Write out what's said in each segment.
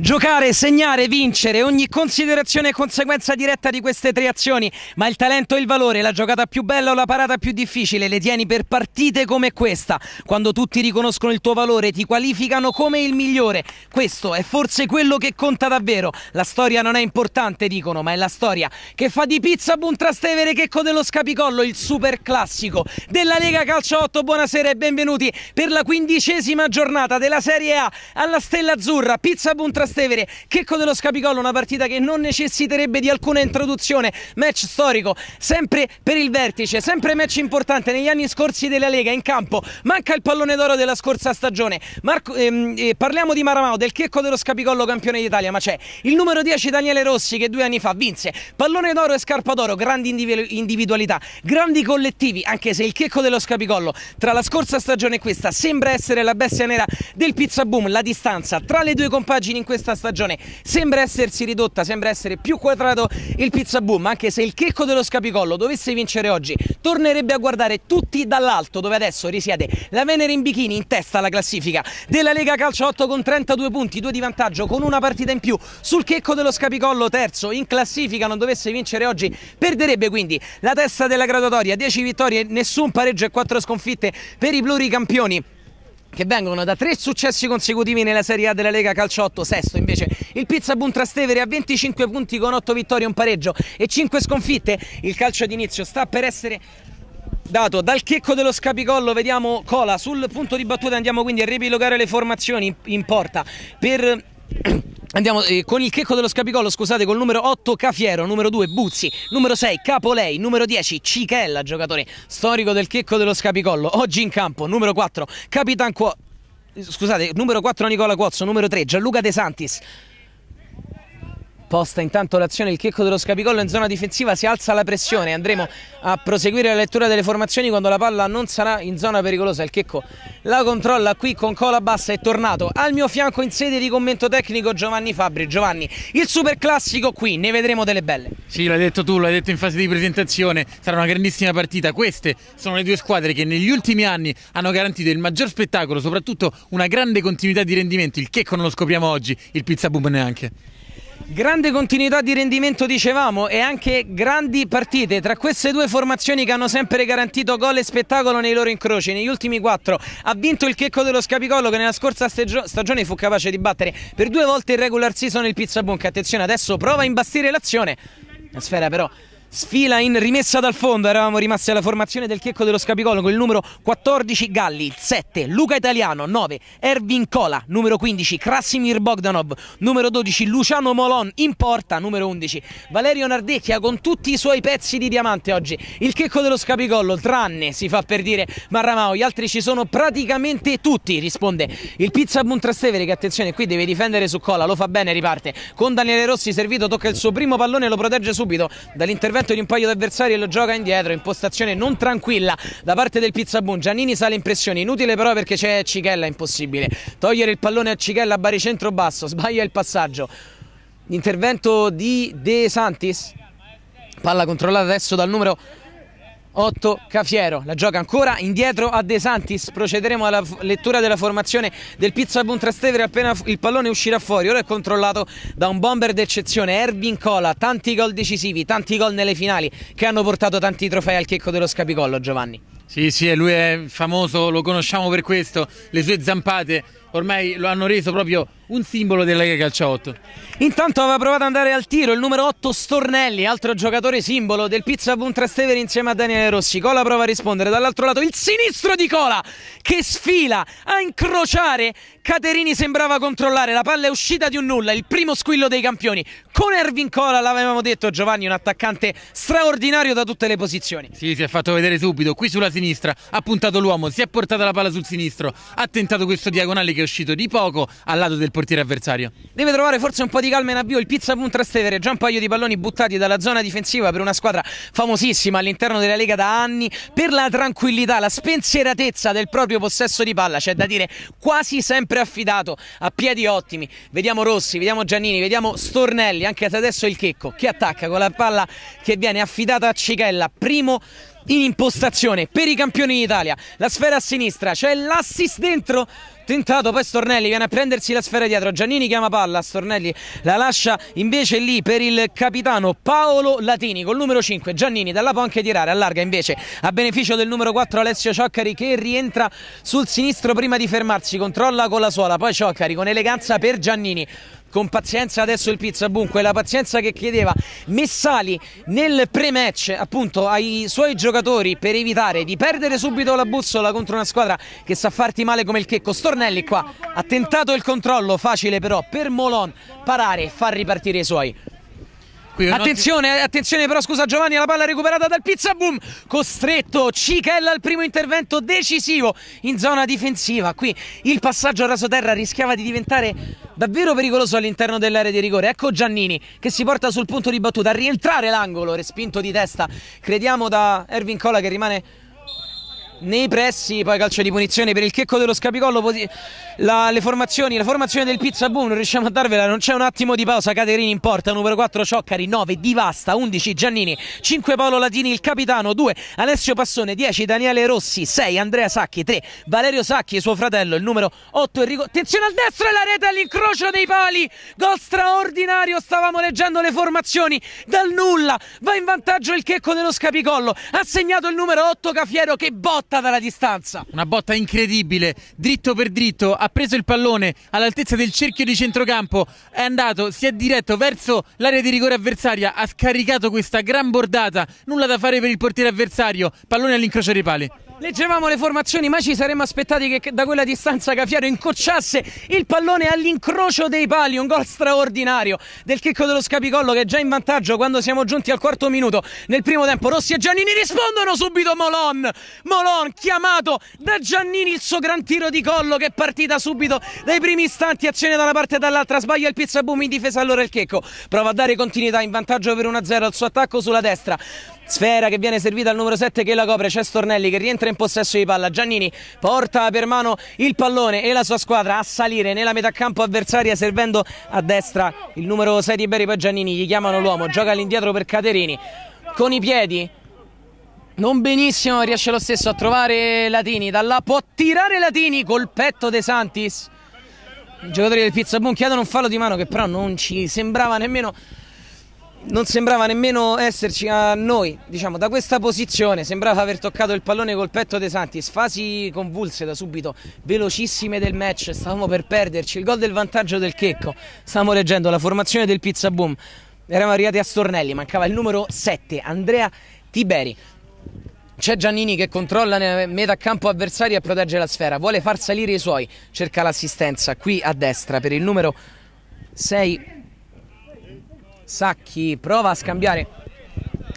Giocare, segnare, vincere, ogni considerazione è conseguenza diretta di queste tre azioni, ma il talento e il valore, la giocata più bella o la parata più difficile le tieni per partite come questa. Quando tutti riconoscono il tuo valore, ti qualificano come il migliore. Questo è forse quello che conta davvero. La storia non è importante, dicono, ma è la storia che fa di pizza buntrastevere Checco dello Scapicollo, il super classico della Lega Calcio 8. Buonasera e benvenuti per la quindicesima giornata della Serie A alla Stella Azzurra. Pizza buntrastevere. Trastevere, checco dello Scapicollo, una partita che non necessiterebbe di alcuna introduzione, match storico, sempre per il vertice, sempre match importante negli anni scorsi della Lega in campo, manca il pallone d'oro della scorsa stagione, Marco, ehm, eh, parliamo di Maramao, del checco dello Scapicollo campione d'Italia, ma c'è il numero 10 Daniele Rossi che due anni fa vinse, pallone d'oro e scarpa d'oro, grandi individualità, grandi collettivi, anche se il checco dello Scapicollo tra la scorsa stagione e questa sembra essere la bestia nera del pizza boom, la distanza tra le due compagini in questa questa stagione sembra essersi ridotta, sembra essere più quadrato il pizza boom, anche se il checco dello scapicollo dovesse vincere oggi, tornerebbe a guardare tutti dall'alto, dove adesso risiede la Venere in bikini in testa alla classifica della Lega Calcio 8 con 32 punti, 2 di vantaggio con una partita in più sul checco dello scapicollo terzo in classifica, non dovesse vincere oggi, perderebbe quindi la testa della graduatoria, 10 vittorie, nessun pareggio e 4 sconfitte per i pluricampioni che vengono da tre successi consecutivi nella Serie A della Lega Calciotto, sesto invece il Pizza Boom Trastevere a 25 punti con 8 vittorie, un pareggio e 5 sconfitte, il calcio d'inizio sta per essere dato dal checco dello scapicollo vediamo Cola sul punto di battuta andiamo quindi a riepilogare le formazioni in porta per Andiamo eh, con il checco dello Scapicollo, scusate, col numero 8 Cafiero, numero 2 Buzzi, numero 6 Capolei, numero 10 Cichella, giocatore storico del checco dello Scapicollo, oggi in campo, numero 4 Capitan Cuo... Scusate, numero 4 Nicola Cuozzo, numero 3 Gianluca De Santis, posta intanto l'azione, il checco dello scapicollo in zona difensiva, si alza la pressione, andremo a proseguire la lettura delle formazioni quando la palla non sarà in zona pericolosa, il checco la controlla qui con cola bassa, è tornato al mio fianco in sede di commento tecnico Giovanni Fabri, Giovanni il super classico qui, ne vedremo delle belle. Sì l'hai detto tu, l'hai detto in fase di presentazione, sarà una grandissima partita, queste sono le due squadre che negli ultimi anni hanno garantito il maggior spettacolo, soprattutto una grande continuità di rendimento, il checco non lo scopriamo oggi, il pizza boom neanche. Grande continuità di rendimento dicevamo e anche grandi partite tra queste due formazioni che hanno sempre garantito gol e spettacolo nei loro incroci, negli ultimi quattro ha vinto il checco dello Scapicollo che nella scorsa stagione fu capace di battere per due volte il regular season il Pizzabun Bunker. attenzione adesso prova a imbastire l'azione, la sfera però Sfila in rimessa dal fondo, eravamo rimasti alla formazione del checco dello Scapicolo con il numero 14 Galli, 7 Luca Italiano, 9 Ervin Cola, numero 15 Krasimir Bogdanov, numero 12 Luciano Molon in porta, numero 11 Valerio Nardecchia con tutti i suoi pezzi di diamante oggi. Il checco dello Scapicollo, tranne si fa per dire Marramao, gli altri ci sono praticamente tutti, risponde il Pizza Buntrastevere che attenzione qui deve difendere su Cola, lo fa bene, riparte. Con Daniele Rossi servito tocca il suo primo pallone e lo protegge subito dall'intervento intervento di un paio di avversari e lo gioca indietro. Impostazione non tranquilla da parte del Pizzabun. Giannini sale in pressione. Inutile però perché c'è Cichella, impossibile. Togliere il pallone a Cichella a baricentro basso. Sbaglia il passaggio. Intervento di De Santis. Palla controllata adesso dal numero 8 Cafiero, la gioca ancora indietro a De Santis, procederemo alla lettura della formazione del Pizza Trastevere appena il pallone uscirà fuori, ora è controllato da un bomber d'eccezione, Ervin Cola, tanti gol decisivi, tanti gol nelle finali che hanno portato tanti trofei al checco dello Scapicollo Giovanni. Sì, sì, lui è famoso, lo conosciamo per questo, le sue zampate ormai lo hanno reso proprio un simbolo della Lega Calcio 8. Intanto aveva provato ad andare al tiro il numero 8 Stornelli, altro giocatore simbolo del Pizza Boom Trastevere insieme a Daniele Rossi. Cola prova a rispondere, dall'altro lato il sinistro di Cola che sfila a incrociare. Caterini sembrava controllare, la palla è uscita di un nulla, il primo squillo dei campioni. Con Ervin Cola l'avevamo detto Giovanni, un attaccante straordinario da tutte le posizioni. Sì, si è fatto vedere subito, qui sulla sinistra ha puntato l'uomo, si è portata la palla sul sinistro, ha tentato questo diagonale che è uscito di poco al lato del portiere portiere avversario. Deve trovare forse un po' di calma in avvio il Pizza Pun Trastevere, già un paio di palloni buttati dalla zona difensiva per una squadra famosissima all'interno della Lega da anni, per la tranquillità, la spensieratezza del proprio possesso di palla, c'è da dire quasi sempre affidato a piedi ottimi. Vediamo Rossi, vediamo Giannini, vediamo Stornelli, anche adesso il Checco che attacca con la palla che viene affidata a Cicchella, primo in impostazione per i campioni d'Italia. La sfera a sinistra, c'è l'assist dentro. Tentato poi Stornelli, viene a prendersi la sfera dietro. Giannini chiama palla, Stornelli la lascia invece lì per il capitano Paolo Latini col numero 5. Giannini dalla può anche tirare, allarga invece a beneficio del numero 4 Alessio Cioccari che rientra sul sinistro prima di fermarsi. Controlla con la suola, poi Cioccari con eleganza per Giannini con pazienza adesso il pizza boom, quella pazienza che chiedeva Messali nel pre-match appunto ai suoi giocatori per evitare di perdere subito la bussola contro una squadra che sa farti male come il checco. Stornelli qua ha tentato il controllo, facile però per Molon parare e far ripartire i suoi. Attenzione, ti... attenzione però scusa Giovanni, la palla recuperata dal Pizza Boom, costretto Cichella al primo intervento decisivo in zona difensiva. Qui il passaggio a rasoterra rischiava di diventare davvero pericoloso all'interno dell'area di rigore. Ecco Giannini che si porta sul punto di battuta a rientrare l'angolo, respinto di testa, crediamo da Ervin Cola che rimane nei pressi, poi calcio di punizione per il checco dello Scapicollo. La, le formazioni, la formazione del Pizza Boom, non riusciamo a darvela, non c'è un attimo di pausa. Caterini in porta, numero 4 Cioccari, 9 Divasta, 11 Giannini, 5 Paolo Latini, il capitano, 2 Alessio Passone, 10 Daniele Rossi, 6 Andrea Sacchi, 3 Valerio Sacchi e suo fratello, il numero 8 Enrico. Attenzione al destro e la rete all'incrocio dei pali. Gol straordinario, stavamo leggendo le formazioni dal nulla. Va in vantaggio il checco dello Scapicollo, ha segnato il numero 8 Cafiero che botta botta dalla distanza. Una botta incredibile, dritto per dritto, ha preso il pallone all'altezza del cerchio di centrocampo, è andato, si è diretto verso l'area di rigore avversaria, ha scaricato questa gran bordata, nulla da fare per il portiere avversario, pallone all'incrocio dei pali. Leggevamo le formazioni, ma ci saremmo aspettati che da quella distanza Cafiero incocciasse il pallone all'incrocio dei pali. Un gol straordinario del chicco dello Scapicollo che è già in vantaggio quando siamo giunti al quarto minuto. Nel primo tempo Rossi e Giannini rispondono subito Molon. Molon chiamato da Giannini il suo gran tiro di collo che è partita subito dai primi istanti. Azione da una parte e dall'altra. Sbaglia il pizza boom in difesa allora il checco. Prova a dare continuità in vantaggio per 1-0 al suo attacco sulla destra. Sfera che viene servita al numero 7 che la copre, c'è Stornelli che rientra in possesso di palla, Giannini porta per mano il pallone e la sua squadra a salire nella metà campo avversaria servendo a destra il numero 6 di Beri, poi Giannini gli chiamano l'uomo, gioca all'indietro per Caterini con i piedi non benissimo, riesce lo stesso a trovare Latini, da là può tirare Latini col petto De Santis. I giocatori del Pizza Pizzabun chiedono un fallo di mano che però non ci sembrava nemmeno non sembrava nemmeno esserci a noi, diciamo, da questa posizione sembrava aver toccato il pallone col petto De Santis, fasi convulse da subito, velocissime del match, stavamo per perderci, il gol del vantaggio del Checco, stavamo leggendo la formazione del Pizza Boom, eravamo arrivati a Stornelli, mancava il numero 7, Andrea Tiberi. C'è Giannini che controlla metà campo avversario e protegge la sfera, vuole far salire i suoi, cerca l'assistenza qui a destra per il numero 6 Sacchi prova a scambiare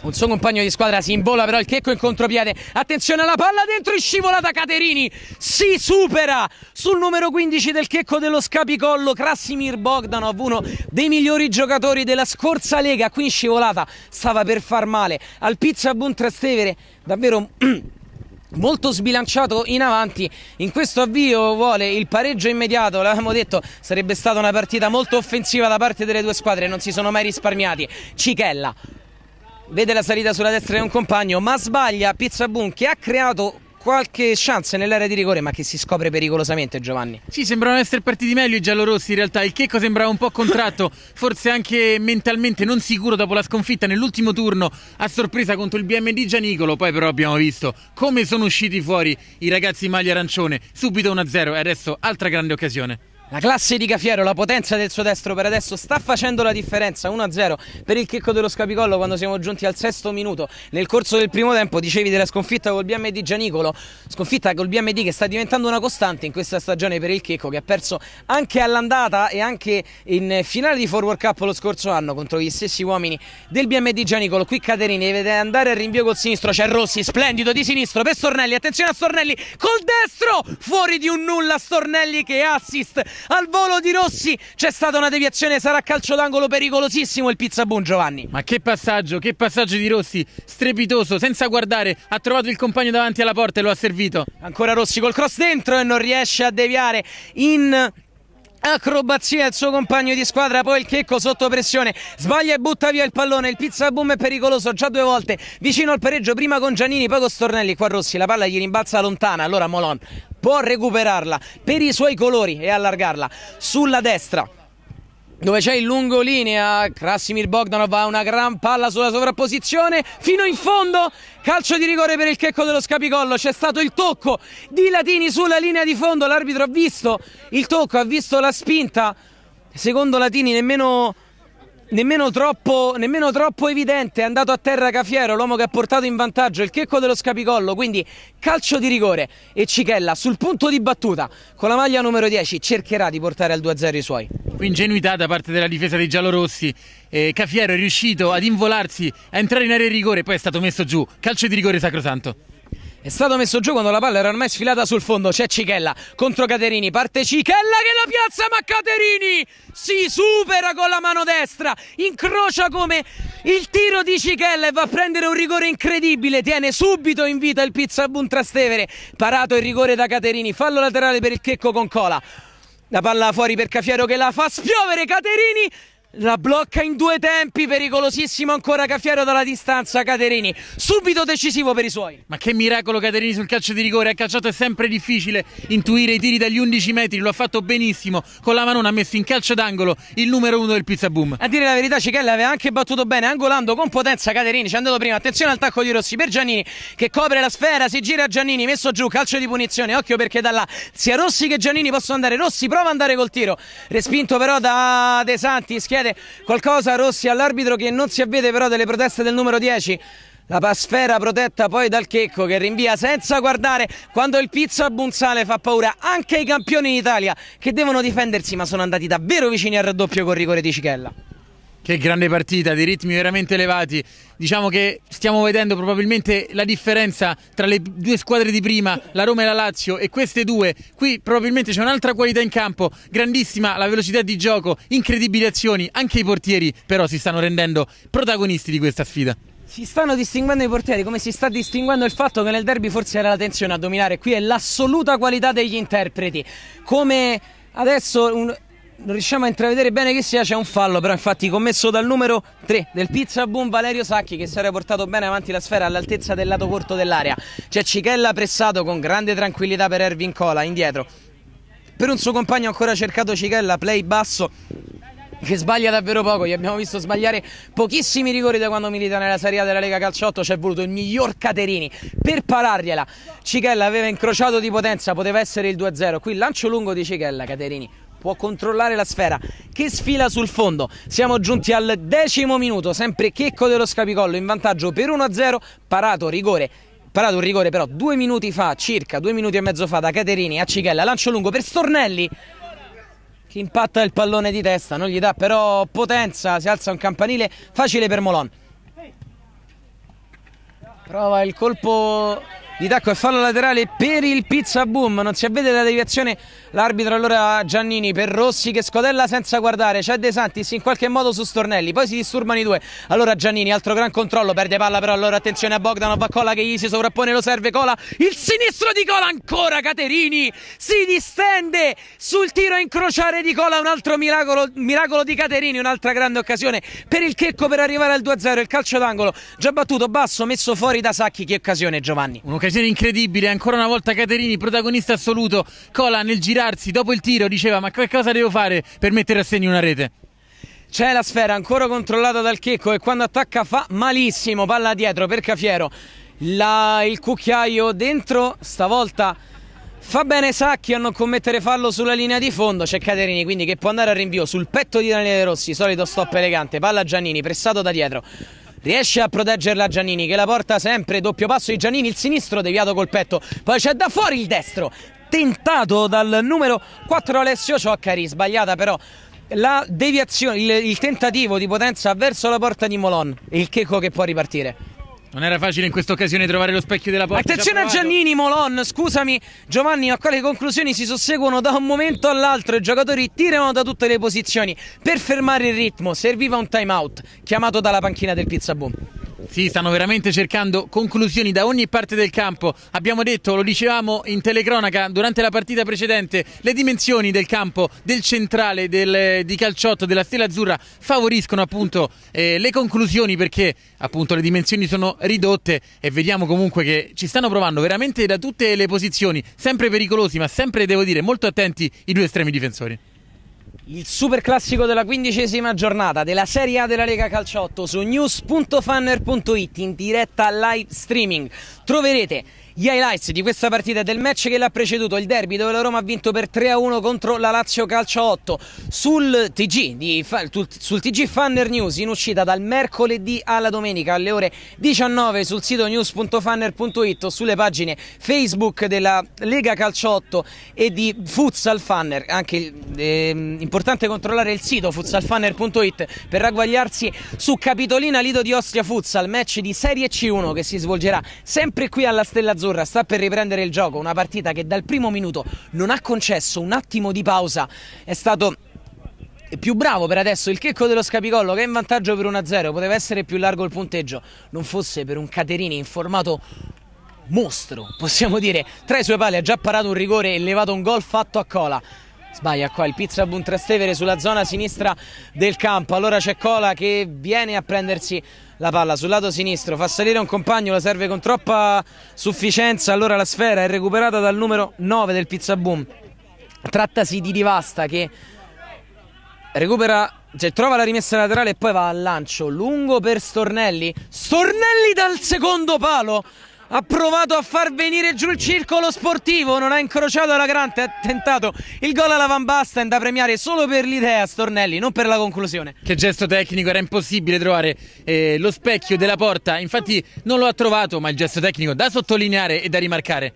un suo compagno di squadra si invola però il Checco in contropiede. Attenzione alla palla dentro è scivolata Caterini. Si supera sul numero 15 del Checco dello Scapicollo Krasimir Bogdanov, uno dei migliori giocatori della scorsa Lega. Qui in scivolata stava per far male al Pizza Buntrastevere. Davvero molto sbilanciato in avanti in questo avvio vuole il pareggio immediato l'avevamo detto sarebbe stata una partita molto offensiva da parte delle due squadre non si sono mai risparmiati Cichella vede la salita sulla destra di un compagno ma sbaglia Pizzabun che ha creato qualche chance nell'area di rigore, ma che si scopre pericolosamente, Giovanni. Sì, sembrano essere partiti meglio i giallorossi in realtà. Il Checco sembrava un po' contratto, forse anche mentalmente non sicuro dopo la sconfitta nell'ultimo turno a sorpresa contro il BM di Gianicolo. Poi, però, abbiamo visto come sono usciti fuori i ragazzi in maglia arancione. Subito 1-0 e adesso altra grande occasione. La classe di Cafiero, la potenza del suo destro per adesso sta facendo la differenza 1-0 per il chicco dello Scapicollo quando siamo giunti al sesto minuto nel corso del primo tempo dicevi della sconfitta col BMD Gianicolo sconfitta col BMD che sta diventando una costante in questa stagione per il chicco che ha perso anche all'andata e anche in finale di Forward Cup lo scorso anno contro gli stessi uomini del BMD Gianicolo qui Caterini deve andare al rinvio col sinistro c'è Rossi splendido di sinistro per Stornelli attenzione a Stornelli col destro fuori di un nulla Stornelli che assist al volo di Rossi c'è stata una deviazione sarà calcio d'angolo pericolosissimo il pizza Pizzabun Giovanni ma che passaggio che passaggio di Rossi strepitoso senza guardare ha trovato il compagno davanti alla porta e lo ha servito ancora Rossi col cross dentro e non riesce a deviare in acrobazia il suo compagno di squadra, poi il checco sotto pressione, sbaglia e butta via il pallone, il pizza boom è pericoloso già due volte, vicino al pareggio prima con Giannini, poi con Stornelli, qua Rossi, la palla gli rimbalza lontana, allora Molon può recuperarla per i suoi colori e allargarla sulla destra dove c'è il lungolinea Krasimir Bogdanov ha una gran palla sulla sovrapposizione fino in fondo calcio di rigore per il checco dello Scapicollo c'è stato il tocco di Latini sulla linea di fondo l'arbitro ha visto il tocco ha visto la spinta secondo Latini nemmeno Nemmeno troppo, nemmeno troppo, evidente, è andato a terra Cafiero, l'uomo che ha portato in vantaggio il checco dello scapicollo, quindi calcio di rigore e Cichella sul punto di battuta con la maglia numero 10 cercherà di portare al 2-0 i suoi. Ingenuità da parte della difesa dei giallorossi, eh, Cafiero è riuscito ad involarsi, a entrare in area di rigore, poi è stato messo giù, calcio di rigore sacrosanto. È stato messo giù quando la palla era ormai sfilata sul fondo. C'è Cichella contro Caterini. Parte Cichella che la piazza, ma Caterini si supera con la mano destra. Incrocia come il tiro di Cichella e va a prendere un rigore incredibile. Tiene subito in vita il Pizzabun Buntrastevere. Parato il rigore da Caterini. Fallo laterale per il Checco con Cola. La palla fuori per Cafiero che la fa spiovere Caterini la blocca in due tempi, pericolosissimo ancora Caffiero dalla distanza Caterini, subito decisivo per i suoi. Ma che miracolo Caterini sul calcio di rigore, ha calciato è sempre difficile intuire i tiri dagli 11 metri, lo ha fatto benissimo, con la manona ha messo in calcio d'angolo il numero uno del pizza boom. A dire la verità Cichella aveva anche battuto bene, angolando con potenza Caterini, ci è andato prima, attenzione al tacco di Rossi per Giannini che copre la sfera, si gira Giannini, messo giù, calcio di punizione, occhio perché da là sia Rossi che Giannini possono andare, Rossi prova ad andare col tiro, respinto però da De Santi, schiena succede qualcosa Rossi all'arbitro che non si avvede però delle proteste del numero 10. La pasfera protetta poi dal Checco che rinvia senza guardare quando il pizzo a Bunzale fa paura anche ai campioni d'Italia che devono difendersi ma sono andati davvero vicini al raddoppio con rigore di Cichella. Che grande partita, dei ritmi veramente elevati. Diciamo che stiamo vedendo probabilmente la differenza tra le due squadre di prima, la Roma e la Lazio, e queste due. Qui probabilmente c'è un'altra qualità in campo, grandissima la velocità di gioco, incredibili azioni. Anche i portieri però si stanno rendendo protagonisti di questa sfida. Si stanno distinguendo i portieri, come si sta distinguendo il fatto che nel derby forse era la tensione a dominare, qui è l'assoluta qualità degli interpreti. Come adesso un, non riusciamo a intravedere bene che sia, c'è un fallo, però infatti commesso dal numero 3 del Pizza Boom Valerio Sacchi che si era portato bene avanti la sfera all'altezza del lato corto dell'area. C'è Cichella pressato con grande tranquillità per Ervin Cola, indietro. Per un suo compagno ancora cercato Cichella, play basso, che sbaglia davvero poco. Gli abbiamo visto sbagliare pochissimi rigori da quando milita nella Serie A della Lega Calciotto. Ci è voluto il miglior Caterini per parargliela. Cichella aveva incrociato di potenza, poteva essere il 2-0. Qui lancio lungo di Cichella, Caterini può controllare la sfera che sfila sul fondo. Siamo giunti al decimo minuto, sempre Checco dello Scapicollo in vantaggio per 1-0, parato rigore parato un rigore però due minuti fa, circa due minuti e mezzo fa da Caterini a Cicchella, lancio lungo per Stornelli che impatta il pallone di testa, non gli dà però potenza, si alza un campanile facile per Molon. Prova il colpo di tacco e fallo laterale per il pizza boom. Non si avvede la deviazione l'arbitro allora Giannini per Rossi che scodella senza guardare. C'è De Santis in qualche modo su Stornelli. Poi si disturbano i due. Allora Giannini, altro gran controllo. Perde palla però allora attenzione a Bogdanov a Cola che gli si sovrappone, lo serve Cola. Il sinistro di Cola ancora Caterini. Si distende sul tiro a incrociare di Cola. Un altro miracolo, miracolo di Caterini. Un'altra grande occasione per il Checco per arrivare al 2-0. Il calcio d'angolo già battuto basso, messo fuori da Sacchi. Che occasione Giovanni. Un'occasione Un'occasione incredibile, ancora una volta Caterini, protagonista assoluto. Cola nel girarsi dopo il tiro diceva ma che cosa devo fare per mettere a segno una rete? C'è la sfera ancora controllata dal Checco e quando attacca fa malissimo, palla dietro per Cafiero. La, il cucchiaio dentro, stavolta fa bene Sacchi a non commettere fallo sulla linea di fondo. C'è Caterini quindi che può andare a rinvio sul petto di Daniele Rossi, solito stop elegante. Palla Giannini pressato da dietro riesce a proteggerla Giannini che la porta sempre, doppio passo di Giannini, il sinistro deviato col petto, poi c'è da fuori il destro, tentato dal numero 4 Alessio Cioccari, sbagliata però la deviazione, il, il tentativo di potenza verso la porta di Molon, il checco che può ripartire. Non era facile in questa occasione trovare lo specchio della porta. Attenzione a Giannini Molon, scusami Giovanni, ma quale conclusioni si susseguono da un momento all'altro? I giocatori tirano da tutte le posizioni per fermare il ritmo. Serviva un time out chiamato dalla panchina del Pizzaboom. Sì, stanno veramente cercando conclusioni da ogni parte del campo. Abbiamo detto, lo dicevamo in telecronaca durante la partita precedente, le dimensioni del campo, del centrale, del, di calciotto, della stella azzurra favoriscono appunto eh, le conclusioni perché appunto le dimensioni sono ridotte e vediamo comunque che ci stanno provando veramente da tutte le posizioni, sempre pericolosi ma sempre devo dire molto attenti i due estremi difensori. Il super classico della quindicesima giornata della Serie A della Lega Calciotto su news.fanner.it in diretta live streaming. Troverete gli highlights di questa partita e del match che l'ha preceduto, il derby dove la Roma ha vinto per 3-1 contro la Lazio Calcio 8 sul TG, di, sul TG Funner News in uscita dal mercoledì alla domenica alle ore 19 sul sito news.funner.it o sulle pagine Facebook della Lega Calcio 8 e di Futsal Funner, anche eh, importante controllare il sito futsalfunner.it per ragguagliarsi su Capitolina Lido di Ostia Futsal, match di Serie C1 che si svolgerà sempre qui alla Stella Zona Azzurra sta per riprendere il gioco, una partita che dal primo minuto non ha concesso un attimo di pausa, è stato più bravo per adesso il checco dello Scapicollo che è in vantaggio per 1-0, poteva essere più largo il punteggio, non fosse per un Caterini in formato mostro, possiamo dire, tra i suoi pali ha già parato un rigore e levato un gol fatto a cola sbaglia qua il Pizza Trastevere sulla zona sinistra del campo allora c'è Cola che viene a prendersi la palla sul lato sinistro fa salire un compagno la serve con troppa sufficienza allora la sfera è recuperata dal numero 9 del Pizza Boom trattasi di Divasta che recupera cioè, trova la rimessa laterale e poi va al lancio lungo per Stornelli Stornelli dal secondo palo ha provato a far venire giù il circolo sportivo, non ha incrociato la grande, ha tentato il gol alla Van Basten da premiare solo per l'idea Stornelli, non per la conclusione. Che gesto tecnico, era impossibile trovare eh, lo specchio della porta, infatti non lo ha trovato, ma il gesto tecnico da sottolineare e da rimarcare.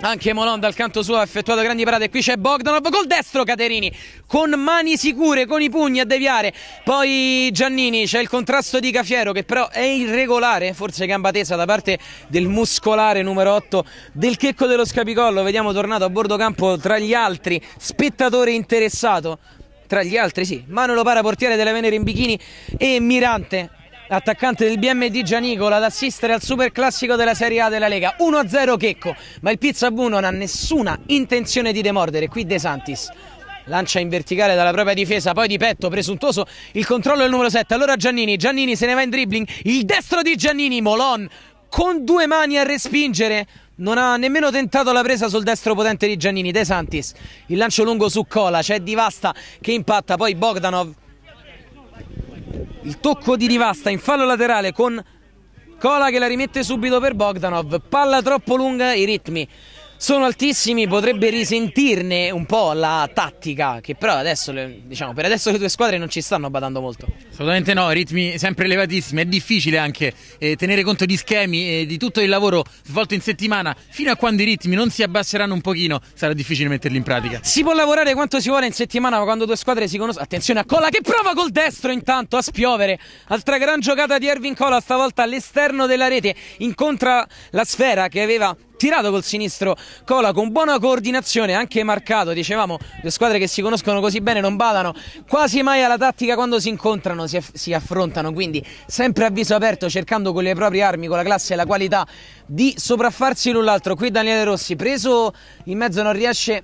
Anche Molon dal canto suo ha effettuato grandi parate. Qui c'è Bogdanov col destro Caterini con mani sicure, con i pugni a deviare. Poi Giannini c'è il contrasto di Cafiero che però è irregolare, forse gamba tesa da parte del muscolare numero 8 del Checco dello Scapicollo. Vediamo tornato a bordo campo tra gli altri, spettatore interessato. Tra gli altri sì, Manolo Para, portiere della Venere in bikini e Mirante attaccante del BMD Gianicola ad assistere al super classico della Serie A della Lega 1-0 Checco ma il Pizza Pizzabu non ha nessuna intenzione di demordere qui De Santis lancia in verticale dalla propria difesa, poi di petto presuntuoso il controllo del numero 7. Allora Giannini, Giannini se ne va in dribbling, il destro di Giannini, Molon con due mani a respingere. Non ha nemmeno tentato la presa sul destro potente di Giannini, De Santis. Il lancio lungo su Cola, c'è cioè Di Vasta che impatta, poi Bogdanov il tocco di Rivasta in fallo laterale con Cola che la rimette subito per Bogdanov, palla troppo lunga, i ritmi sono altissimi, potrebbe risentirne un po' la tattica, che però adesso, diciamo, per adesso le due squadre non ci stanno badando molto. Assolutamente no, ritmi sempre elevatissimi, è difficile anche eh, tenere conto di schemi e di tutto il lavoro svolto in settimana, fino a quando i ritmi non si abbasseranno un pochino sarà difficile metterli in pratica. Si può lavorare quanto si vuole in settimana, ma quando due squadre si conoscono... Attenzione a Cola che prova col destro intanto a spiovere, altra gran giocata di Ervin Cola, stavolta all'esterno della rete, incontra la sfera che aveva tirato col sinistro Cola con buona coordinazione anche marcato dicevamo due squadre che si conoscono così bene non badano quasi mai alla tattica quando si incontrano si, si affrontano quindi sempre a viso aperto cercando con le proprie armi con la classe e la qualità di sopraffarsi l'un l'altro qui Daniele Rossi preso in mezzo non riesce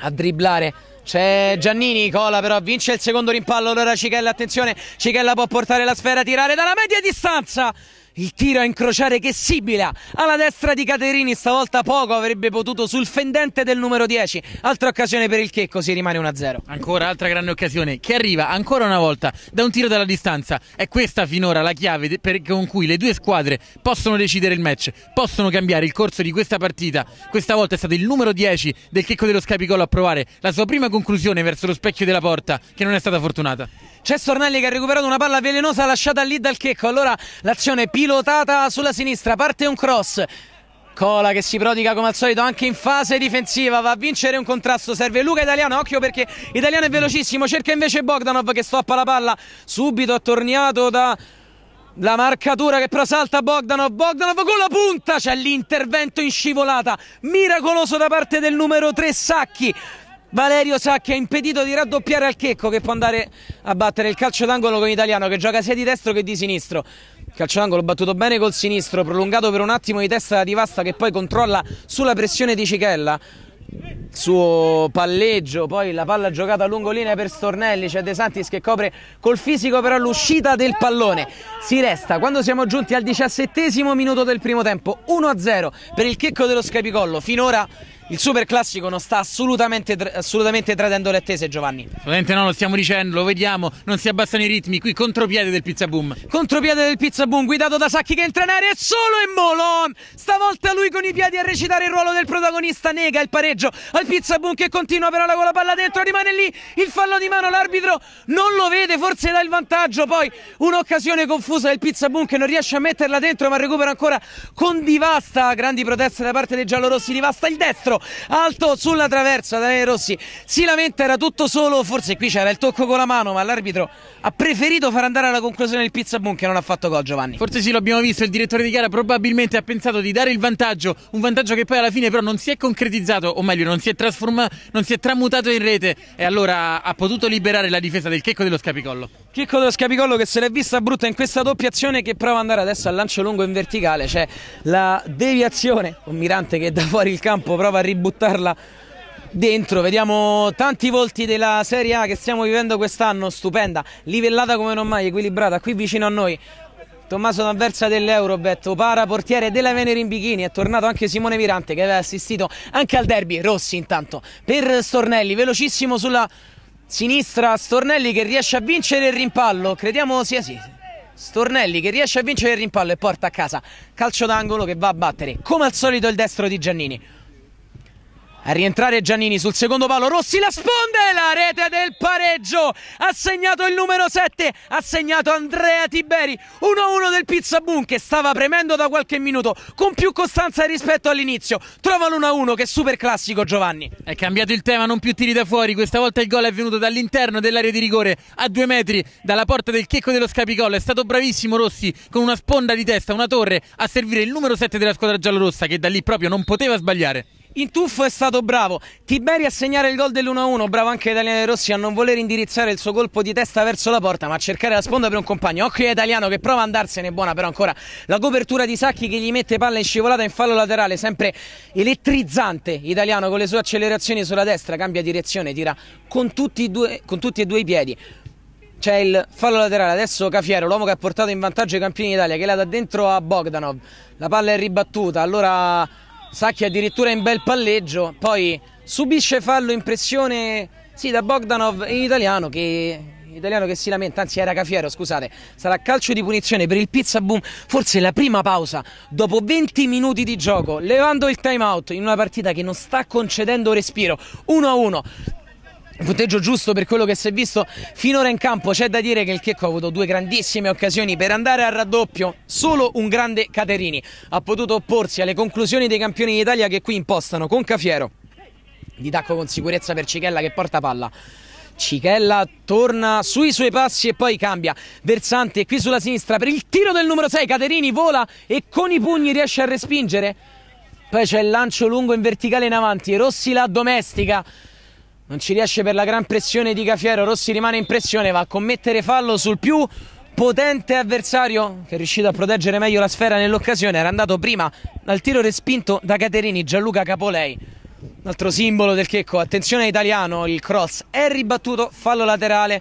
a dribblare c'è Giannini, Cola però vince il secondo rimpallo, allora Cichella, attenzione, Cichella può portare la sfera, tirare dalla media distanza il tiro a incrociare che sibila alla destra di Caterini, stavolta poco avrebbe potuto sul fendente del numero 10. Altra occasione per il Checco, si rimane 1-0. Ancora altra grande occasione che arriva ancora una volta da un tiro dalla distanza. È questa finora la chiave per, con cui le due squadre possono decidere il match, possono cambiare il corso di questa partita. Questa volta è stato il numero 10 del Checco dello Scapicollo a provare la sua prima conclusione verso lo specchio della porta che non è stata fortunata. C'è Stornelli che ha recuperato una palla velenosa lasciata lì dal Checco. Allora l'azione pilotata sulla sinistra, parte un cross. Cola che si prodiga come al solito anche in fase difensiva, va a vincere un contrasto, serve Luca Italiano, occhio perché Italiano è velocissimo, cerca invece Bogdanov che stoppa la palla, subito attorniato da la marcatura che però salta Bogdanov, Bogdanov con la punta, c'è l'intervento in scivolata, miracoloso da parte del numero 3 Sacchi, Valerio Sacchi ha impedito di raddoppiare al Checco che può andare a battere il calcio d'angolo con Italiano che gioca sia di destro che di sinistro. Calcio d'angolo battuto bene col sinistro, prolungato per un attimo di testa da Divasta che poi controlla sulla pressione di Cichella. Il suo palleggio, poi la palla giocata a lungo linea per Stornelli, c'è De Santis che copre col fisico però l'uscita del pallone. Si resta quando siamo giunti al diciassettesimo minuto del primo tempo, 1-0 per il checco dello Scapicollo. Finora il Super Classico non sta assolutamente, assolutamente tradendo le attese, Giovanni. Assolutamente no, lo stiamo dicendo, lo vediamo, non si abbassano i ritmi. Qui contropiede del Pizza Boom. Contropiede del Pizza Boom, guidato da Sacchi che entra in aria e solo in Molon. Stavolta lui con i piedi a recitare il ruolo del protagonista, nega il pareggio al Pizza Boom che continua però con la palla dentro, rimane lì il fallo di mano. L'arbitro non lo vede, forse dà il vantaggio. Poi un'occasione confusa del Pizza Boom che non riesce a metterla dentro, ma recupera ancora con Divasta. Grandi proteste da parte dei giallorossi, Divasta il destro dentro, alto sulla traversa. Daniele Rossi si lamenta, era tutto solo. Forse qui c'era il tocco con la mano, ma l'arbitro ha preferito far andare alla conclusione il pizza boom che non ha fatto gol. Giovanni, forse sì, l'abbiamo visto. Il direttore di gara probabilmente ha pensato di dare il vantaggio, un vantaggio che poi alla fine però non si è concretizzato, o meglio, non si è, non si è tramutato in rete. E allora ha potuto liberare la difesa del Checco dello Scapicollo. Chicco dello Scapicollo che se l'è vista brutta in questa doppia azione che prova ad andare adesso al lancio lungo in verticale, c'è la deviazione, un mirante che da fuori il campo prova a ributtarla dentro, vediamo tanti volti della Serie A che stiamo vivendo quest'anno, stupenda, livellata come non mai, equilibrata, qui vicino a noi. Tommaso D'Anversa dell'Eurobet, para portiere della Venere in Bikini, è tornato anche Simone Mirante che aveva assistito anche al derby, Rossi intanto, per Stornelli, velocissimo sulla Sinistra Stornelli che riesce a vincere il rimpallo, crediamo sia sì. Stornelli che riesce a vincere il rimpallo e porta a casa calcio d'angolo che va a battere come al solito il destro di Giannini. A rientrare Giannini sul secondo palo, Rossi la sponde, la rete del pareggio, ha segnato il numero 7, ha segnato Andrea Tiberi, 1-1 del Pizza Boom che stava premendo da qualche minuto con più costanza rispetto all'inizio, trova l'1-1 che è super classico Giovanni. È cambiato il tema, non più tiri da fuori, questa volta il gol è venuto dall'interno dell'area di rigore a due metri dalla porta del checco dello Scapicollo, è stato bravissimo Rossi con una sponda di testa, una torre a servire il numero 7 della squadra giallorossa che da lì proprio non poteva sbagliare. In tuffo è stato bravo. Tiberi a segnare il gol dell'1-1. Bravo anche Italiano De Rossi a non voler indirizzare il suo colpo di testa verso la porta, ma a cercare la sponda per un compagno. Occhio Italiano che prova a andarsene buona, però ancora la copertura di Sacchi che gli mette palla in scivolata in fallo laterale, sempre elettrizzante. Italiano con le sue accelerazioni sulla destra, cambia direzione, tira con tutti, due, con tutti e due i piedi c'è il fallo laterale. Adesso Cafiero, l'uomo che ha portato in vantaggio i campioni d'Italia, che la dà dentro a Bogdanov. La palla è ribattuta. Allora Sacchi addirittura in bel palleggio, poi subisce fallo impressione sì, da Bogdanov in italiano che, italiano che si lamenta, anzi era Cafiero, scusate, sarà calcio di punizione per il Pizza Boom, forse la prima pausa dopo 20 minuti di gioco, levando il time out in una partita che non sta concedendo respiro, 1-1, un punteggio giusto per quello che si è visto finora in campo. C'è da dire che il Checco ha avuto due grandissime occasioni per andare al raddoppio. Solo un grande Caterini ha potuto opporsi alle conclusioni dei campioni d'Italia che qui impostano con Cafiero. Di tacco con sicurezza per Cichella che porta palla. Cichella torna sui suoi passi e poi cambia versante qui sulla sinistra per il tiro del numero 6 Caterini vola e con i pugni riesce a respingere poi c'è il lancio lungo in verticale in avanti Rossi la domestica non ci riesce per la gran pressione di Cafiero, Rossi rimane in pressione, va a commettere fallo sul più potente avversario che è riuscito a proteggere meglio la sfera nell'occasione. Era andato prima dal tiro respinto da Caterini, Gianluca Capolei. Un altro simbolo del checco, attenzione italiano, il cross è ribattuto, fallo laterale.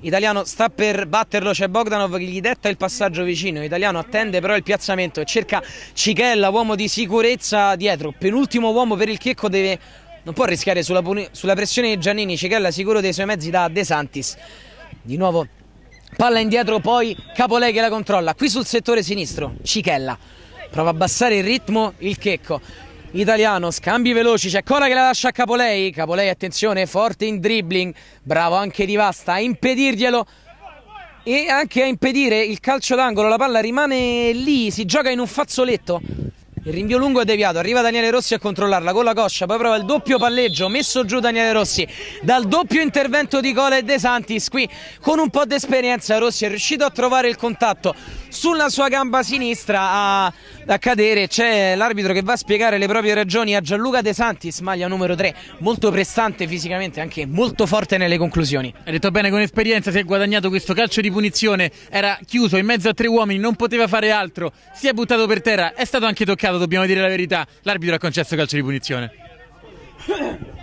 Italiano sta per batterlo, c'è Bogdanov che gli detta il passaggio vicino, Italiano attende però il piazzamento e cerca Cichella, uomo di sicurezza dietro, penultimo uomo per il checco deve non può rischiare sulla, sulla pressione Giannini, Cicchella sicuro dei suoi mezzi da De Santis, di nuovo palla indietro poi Capolei che la controlla, qui sul settore sinistro Cicchella, prova a abbassare il ritmo il Checco, italiano, scambi veloci, c'è Cola che la lascia a Capolei, Capolei attenzione, forte in dribbling, bravo anche Di Vasta a impedirglielo e anche a impedire il calcio d'angolo, la palla rimane lì, si gioca in un fazzoletto il rinvio lungo è deviato, arriva Daniele Rossi a controllarla con la coscia, poi prova il doppio palleggio, messo giù Daniele Rossi dal doppio intervento di Cola e De Santis, qui con un po' di esperienza Rossi è riuscito a trovare il contatto sulla sua gamba sinistra a, a cadere. C'è l'arbitro che va a spiegare le proprie ragioni a Gianluca De Santis, maglia numero 3, molto prestante fisicamente, anche molto forte nelle conclusioni. Ha detto bene, con esperienza si è guadagnato questo calcio di punizione. Era chiuso in mezzo a tre uomini, non poteva fare altro. Si è buttato per terra, è stato anche toccato, dobbiamo dire la verità. L'arbitro ha concesso calcio di punizione.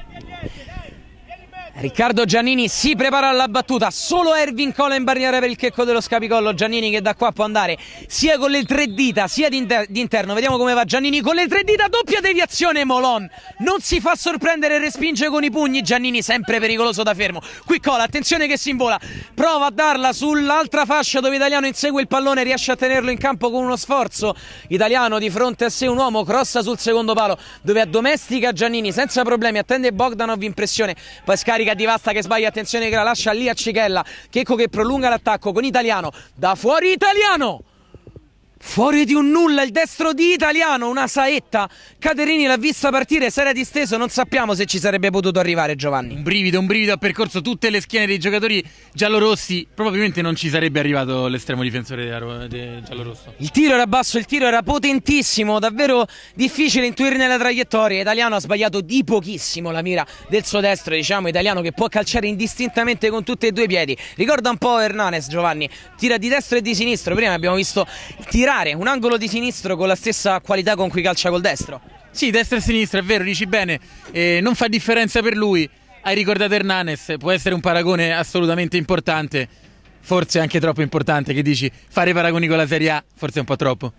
Riccardo Giannini si prepara alla battuta, solo Ervin Cola in barriera per il checco dello scapicollo, Giannini che da qua può andare sia con le tre dita sia d'interno, vediamo come va Giannini con le tre dita, doppia deviazione Molon, non si fa sorprendere, respinge con i pugni, Giannini sempre pericoloso da fermo, qui Cola, attenzione che si invola, prova a darla sull'altra fascia dove Italiano insegue il pallone, riesce a tenerlo in campo con uno sforzo, Italiano di fronte a sé un uomo, crossa sul secondo palo dove addomestica Giannini senza problemi, attende Bogdanov in pressione, poi scarica ricarica di Vasta che sbaglia, attenzione che la lascia lì a Cichella, Checco che prolunga l'attacco con Italiano, da fuori Italiano! Fuori di un nulla il destro di Italiano, una saetta. Caterini l'ha vista partire, si era disteso, non sappiamo se ci sarebbe potuto arrivare Giovanni. Un brivido, un brivido ha percorso tutte le schiene dei giocatori giallorossi, probabilmente non ci sarebbe arrivato l'estremo difensore de, de, giallorosso. Il tiro era basso, il tiro era potentissimo, davvero difficile intuirne la traiettoria. Italiano ha sbagliato di pochissimo la mira del suo destro, diciamo Italiano che può calciare indistintamente con tutti e due i piedi. Ricorda un po' Hernanes Giovanni, tira di destra e di sinistro, prima abbiamo visto tirare calciare, un angolo di sinistro con la stessa qualità con cui calcia col destro. Sì, destra e sinistra, è vero, dici bene, eh, non fa differenza per lui. Hai ricordato Hernanes, può essere un paragone assolutamente importante, forse anche troppo importante, che dici fare paragoni con la Serie A, forse è un po' troppo.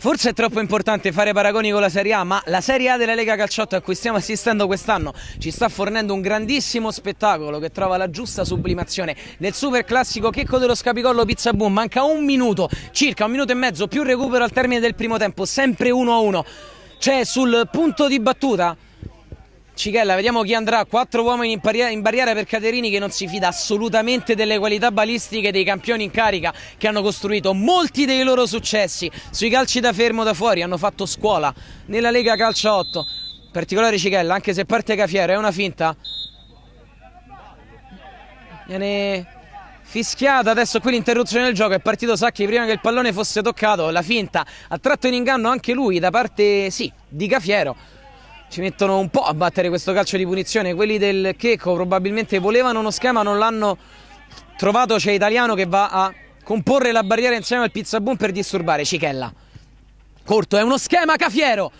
Forse è troppo importante fare paragoni con la Serie A, ma la Serie A della Lega Calciotto a cui stiamo assistendo quest'anno ci sta fornendo un grandissimo spettacolo che trova la giusta sublimazione nel super classico Checco dello Scapicollo Pizza Boom. Manca un minuto, circa un minuto e mezzo, più recupero al termine del primo tempo, sempre 1-1. C'è sul punto di battuta Cichella, vediamo chi andrà. Quattro uomini in, barri in, barriera per Caterini che non si fida assolutamente delle qualità balistiche dei campioni in carica che hanno costruito molti dei loro successi. Sui calci da fermo da fuori hanno fatto scuola nella Lega Calcio 8. In particolare Cichella, anche se parte Cafiero, è una finta. Viene fischiata adesso qui l'interruzione del gioco è partito Sacchi prima che il pallone fosse toccato la finta ha tratto in inganno anche lui da parte sì, di Cafiero ci mettono un po' a battere questo calcio di punizione. Quelli del Checco probabilmente volevano uno schema, non l'hanno trovato. C'è Italiano che va a comporre la barriera insieme al Pizza Boom per disturbare Cichella. Corto è uno schema Cafiero.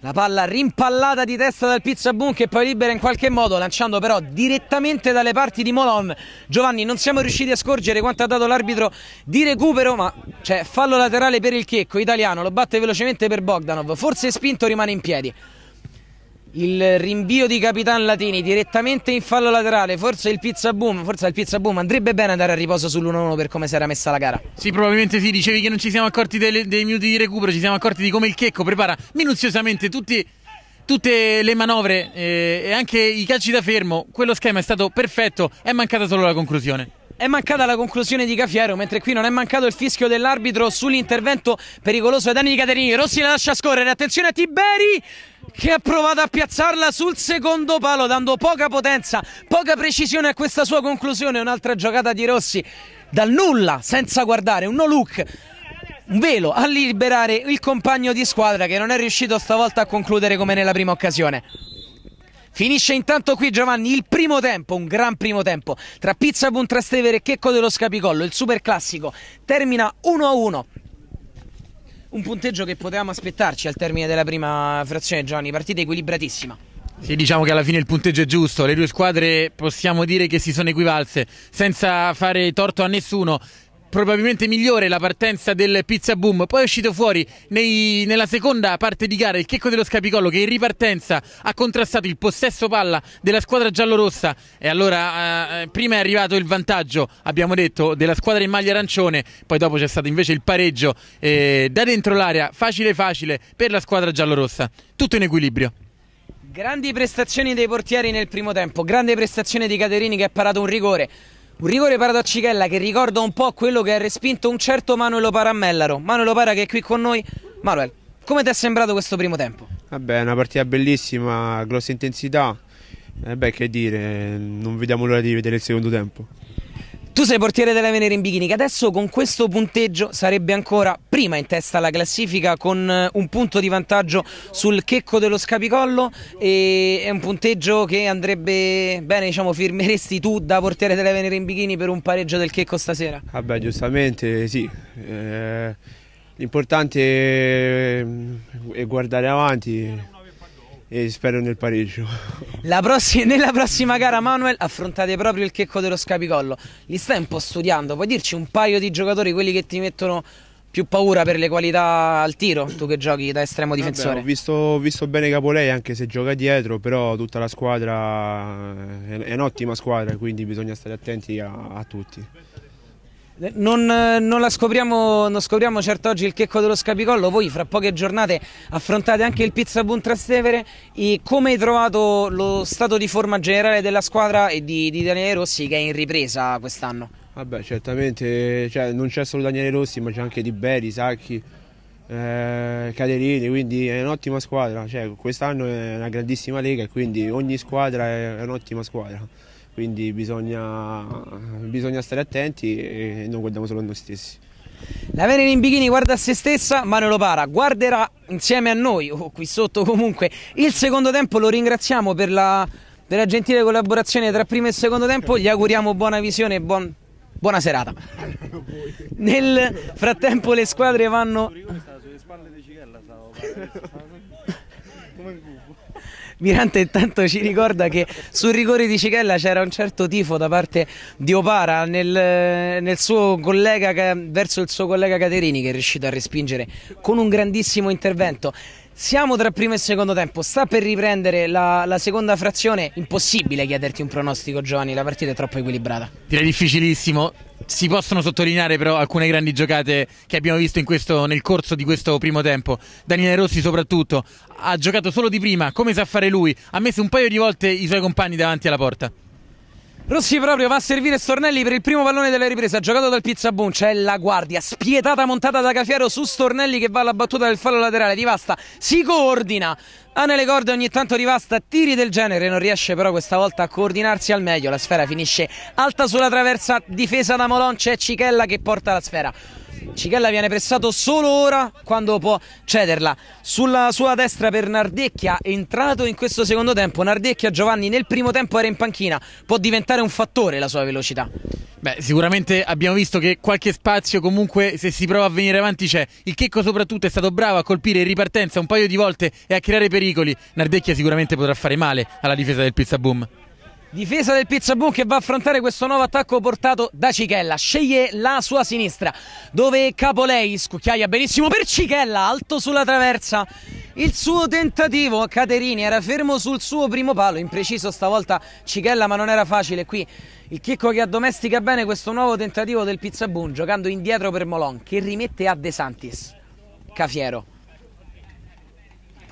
La palla rimpallata di testa dal Pizza Boom che poi libera in qualche modo, lanciando però direttamente dalle parti di Molon. Giovanni, non siamo riusciti a scorgere quanto ha dato l'arbitro di recupero, ma c'è cioè, fallo laterale per il Checco, italiano, lo batte velocemente per Bogdanov, forse spinto rimane in piedi il rinvio di Capitan Latini direttamente in fallo laterale, forse il pizza boom, forse il pizza boom andrebbe bene andare a riposo sull'1-1 per come si era messa la gara. Sì, probabilmente sì, dicevi che non ci siamo accorti dei, dei minuti di recupero, ci siamo accorti di come il Checco prepara minuziosamente tutti, tutte le manovre eh, e anche i calci da fermo, quello schema è stato perfetto, è mancata solo la conclusione. È mancata la conclusione di Cafiero, mentre qui non è mancato il fischio dell'arbitro sull'intervento pericoloso ai danni di Caterini. Rossi la lascia scorrere, attenzione a Tiberi! che ha provato a piazzarla sul secondo palo dando poca potenza, poca precisione a questa sua conclusione, un'altra giocata di Rossi dal nulla, senza guardare, un no look un velo a liberare il compagno di squadra che non è riuscito stavolta a concludere come nella prima occasione. Finisce intanto qui Giovanni il primo tempo, un gran primo tempo tra Pizza Puntrastevere e Checco dello Scapicollo, il super classico termina 1-1 un punteggio che potevamo aspettarci al termine della prima frazione, Gianni, partita equilibratissima. Sì, diciamo che alla fine il punteggio è giusto, le due squadre possiamo dire che si sono equivalse, senza fare torto a nessuno, probabilmente migliore la partenza del Pizza Boom, poi è uscito fuori nei, nella seconda parte di gara il checco dello Scapicollo che in ripartenza ha contrastato il possesso palla della squadra giallorossa e allora eh, prima è arrivato il vantaggio, abbiamo detto, della squadra in maglia arancione, poi dopo c'è stato invece il pareggio eh, da dentro l'area, facile facile per la squadra giallorossa, tutto in equilibrio. Grandi prestazioni dei portieri nel primo tempo, grande prestazione di Caterini che ha parato un rigore. Un rigore parato a Cicchella che ricorda un po' quello che ha respinto un certo Manuelo Paramellaro. Manuelo Para che è qui con noi. Manuel, come ti è sembrato questo primo tempo? Vabbè, una partita bellissima, grossa intensità. Eh beh, che dire, non vediamo l'ora di vedere il secondo tempo. Tu sei portiere della Venere in Bikini che adesso con questo punteggio sarebbe ancora prima in testa alla classifica con eh, un punto di vantaggio sul checco dello scapicollo e è un punteggio che andrebbe bene, diciamo, firmeresti tu da portiere della Venere in Bikini per un pareggio del checco stasera? Vabbè, ah giustamente sì. Eh, l'importante è mm, guardare avanti e spero nel pareggio. Prossima, nella prossima gara Manuel affrontate proprio il checco dello Scapicollo. Li stai un po' studiando, puoi dirci un paio di giocatori, quelli che ti mettono più paura per le qualità al tiro, tu che giochi da estremo difensore. Vabbè, ho, visto, ho, visto, bene Capolei anche se gioca dietro, però tutta la squadra eh, è, è un'ottima squadra, quindi bisogna stare attenti a, a tutti. Non, eh, non, la scopriamo, non scopriamo certo oggi il checco dello scapicollo, voi fra poche giornate affrontate anche il Pizza Boom Trastevere e come hai trovato lo stato di forma generale della squadra e di, di Daniele Rossi che è in ripresa quest'anno? Vabbè certamente cioè, non c'è solo Daniele Rossi ma c'è anche Di Beri, Sacchi, eh, Caderini, quindi è un'ottima squadra, cioè, quest'anno è una grandissima lega e quindi ogni squadra è un'ottima squadra quindi bisogna, bisogna stare attenti e non guardiamo solo noi stessi. La Venere in bikini guarda a se stessa, Manuelo Para guarderà insieme a noi, o oh, qui sotto comunque, il secondo tempo. Lo ringraziamo per la, per la, gentile collaborazione tra primo e secondo tempo. Gli auguriamo buona visione e buon, buona serata. Nel frattempo le squadre vanno... Mirante intanto ci ricorda che sul rigore di Cichella c'era un certo tifo da parte di Opara nel, nel suo collega, verso il suo collega Caterini che è riuscito a respingere con un grandissimo intervento. Siamo tra primo e secondo tempo, sta per riprendere la, la, seconda frazione. Impossibile chiederti un pronostico, Giovanni, la partita è troppo equilibrata. Direi difficilissimo. Si possono sottolineare però alcune grandi giocate che abbiamo visto questo, nel corso di questo primo tempo. Daniele Rossi soprattutto ha giocato solo di prima, come sa fare lui, ha messo un paio di volte i suoi compagni davanti alla porta. Rossi proprio va a servire Stornelli per il primo pallone della ripresa, giocato dal Pizza Pizzabun, c'è la guardia, spietata montata da Cafiero su Stornelli che va alla battuta del fallo laterale, Rivasta si coordina, ha nelle corde ogni tanto Rivasta, tiri del genere, non riesce però questa volta a coordinarsi al meglio, la sfera finisce alta sulla traversa difesa da Molon, c'è Cichella che porta la sfera Cichella viene pressato solo ora quando può cederla. Sulla sua destra per Nardecchia, entrato in questo secondo tempo. Nardecchia Giovanni nel primo tempo era in panchina, può diventare un fattore la sua velocità. Beh, sicuramente abbiamo visto che qualche spazio comunque se si prova a venire avanti c'è. Il Checco soprattutto è stato bravo a colpire in ripartenza un paio di volte e a creare pericoli. Nardecchia sicuramente potrà fare male alla difesa del Pizzaboom. Difesa del Pizzabun che va a affrontare questo nuovo attacco portato da Cichella. Sceglie la sua sinistra dove Capolei scucchiaia benissimo per Cichella, alto sulla traversa. Il suo tentativo, Caterini, era fermo sul suo primo palo, impreciso stavolta Cichella ma non era facile qui. Il chicco che addomestica bene questo nuovo tentativo del Pizzabun giocando indietro per Molon che rimette a De Santis. Cafiero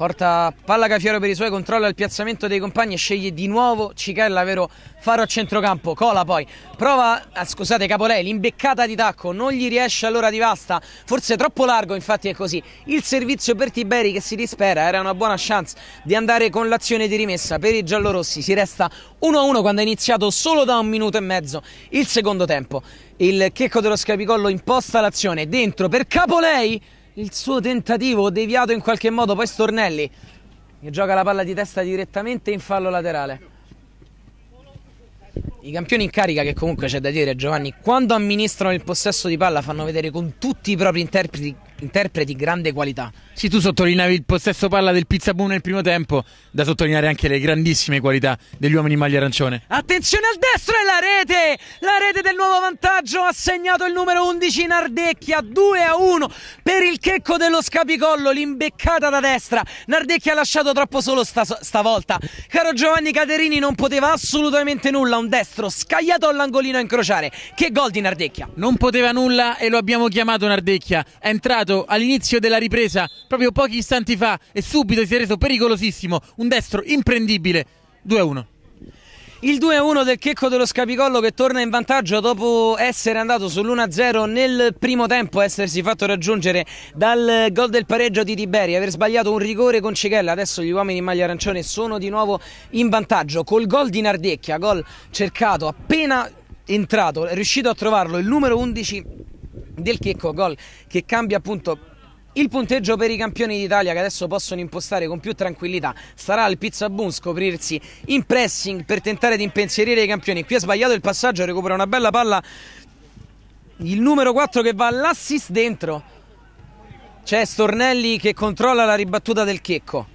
Porta palla Cafiero per i suoi, controlla il piazzamento dei compagni e sceglie di nuovo Cicchella, vero Faro a centrocampo. Cola poi, prova, ah, scusate Capolei, l'imbeccata di tacco, non gli riesce all'ora di vasta, forse troppo largo, infatti è così. Il servizio per Tiberi che si dispera, era una buona chance di andare con l'azione di rimessa per i giallorossi. Si resta 1-1 quando è iniziato solo da un minuto e mezzo il secondo tempo. Il checco dello scapicollo imposta l'azione dentro per Capolei il suo tentativo deviato in qualche modo, poi Stornelli che gioca la palla di testa direttamente in fallo laterale. I campioni in carica che comunque c'è da dire Giovanni, quando amministrano il possesso di palla fanno vedere con tutti i propri interpreti, interpreti grande qualità. Sì, tu sottolineavi il possesso palla del Pizzabu nel primo tempo, da sottolineare anche le grandissime qualità degli uomini in maglia arancione. Attenzione al destro e la rete! La rete del nuovo vantaggio ha segnato il numero 11 Nardecchia, 2 a 1 per il checco dello Scapicollo, l'imbeccata da destra. Nardecchia ha lasciato troppo solo sta, stavolta. Caro Giovanni Caterini non poteva assolutamente nulla, un destro destro, scagliato all'angolino a incrociare. Che gol di Nardecchia! Non poteva nulla e lo abbiamo chiamato Nardecchia. È entrato all'inizio della ripresa, proprio pochi istanti fa, e subito si è reso pericolosissimo. Un destro imprendibile. 2-1. Il 2-1 del Checco dello Scapicollo che torna in vantaggio dopo essere andato sull'1-0 nel primo tempo, essersi fatto raggiungere dal gol del pareggio di Tiberi, aver sbagliato un rigore con Cichella. Adesso gli uomini in maglia arancione sono di nuovo in vantaggio col gol di Nardecchia, gol cercato appena entrato, è riuscito a trovarlo il numero 11 del Checco, gol che cambia appunto il punteggio per i campioni d'Italia che adesso possono impostare con più tranquillità sarà al Pizza Boom scoprirsi in pressing per tentare di impensierire i campioni. Qui ha sbagliato il passaggio, recupera una bella palla il numero 4 che va all'assist dentro. C'è Stornelli che controlla la ribattuta del Checco.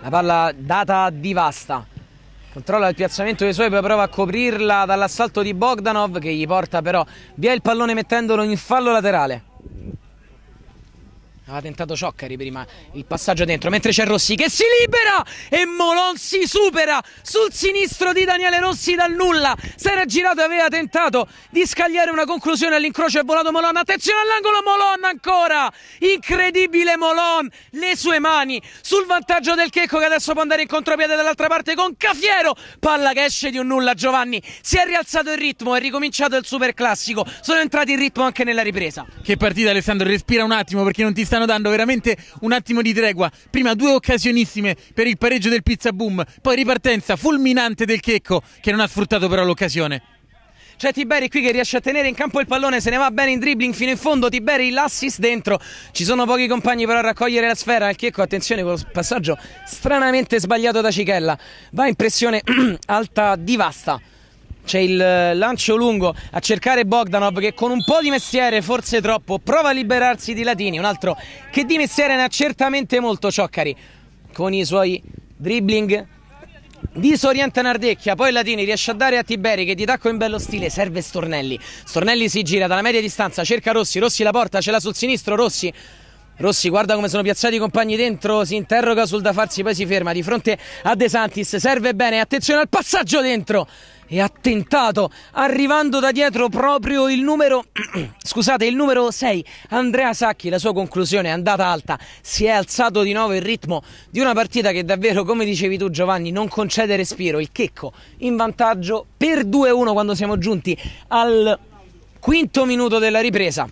La palla data di Vasta. Controlla il piazzamento dei suoi, poi prova a coprirla dall'assalto di Bogdanov che gli porta però via il pallone mettendolo in fallo laterale. Aveva tentato Cioccari prima il passaggio dentro, mentre c'è Rossi che si libera e Molon si supera sul sinistro di Daniele Rossi dal nulla. Si era girato e aveva tentato di scagliare una conclusione all'incrocio è volato Molon. Attenzione all'angolo Molon ancora! Incredibile Molon, le sue mani sul vantaggio del Checco che adesso può andare in contropiede dall'altra parte con Cafiero. Palla che esce di un nulla Giovanni. Si è rialzato il ritmo, è ricominciato il super classico. Sono entrati in ritmo anche nella ripresa. Che partita Alessandro, respira un attimo perché non ti stanno dando veramente un attimo di tregua. Prima due occasionissime per il pareggio del Pizza Boom, poi ripartenza fulminante del Checco che non ha sfruttato però l'occasione. C'è Tiberi qui che riesce a tenere in campo il pallone, se ne va bene in dribbling fino in fondo, Tiberi l'assist dentro, ci sono pochi compagni però a raccogliere la sfera, il Checco attenzione col passaggio stranamente sbagliato da Cichella, va in pressione alta di vasta. C'è il eh, lancio lungo a cercare Bogdanov che con un po' di mestiere, forse troppo, prova a liberarsi di Latini, un altro che di mestiere ne ha certamente molto Cioccari con i suoi dribbling disorienta Nardecchia, poi Latini riesce a dare a Tiberi che di tacco in bello stile serve Stornelli. Stornelli si gira dalla media distanza, cerca Rossi, Rossi la porta, ce l'ha sul sinistro, Rossi Rossi guarda come sono piazzati i compagni dentro, si interroga sul da farsi, poi si ferma di fronte a De Santis, serve bene, attenzione al passaggio dentro e ha tentato, arrivando da dietro proprio il numero, scusate, il numero 6, Andrea Sacchi, la sua conclusione è andata alta, si è alzato di nuovo il ritmo di una partita che davvero, come dicevi tu Giovanni, non concede respiro, il checco in vantaggio per 2-1 quando siamo giunti al quinto minuto della ripresa.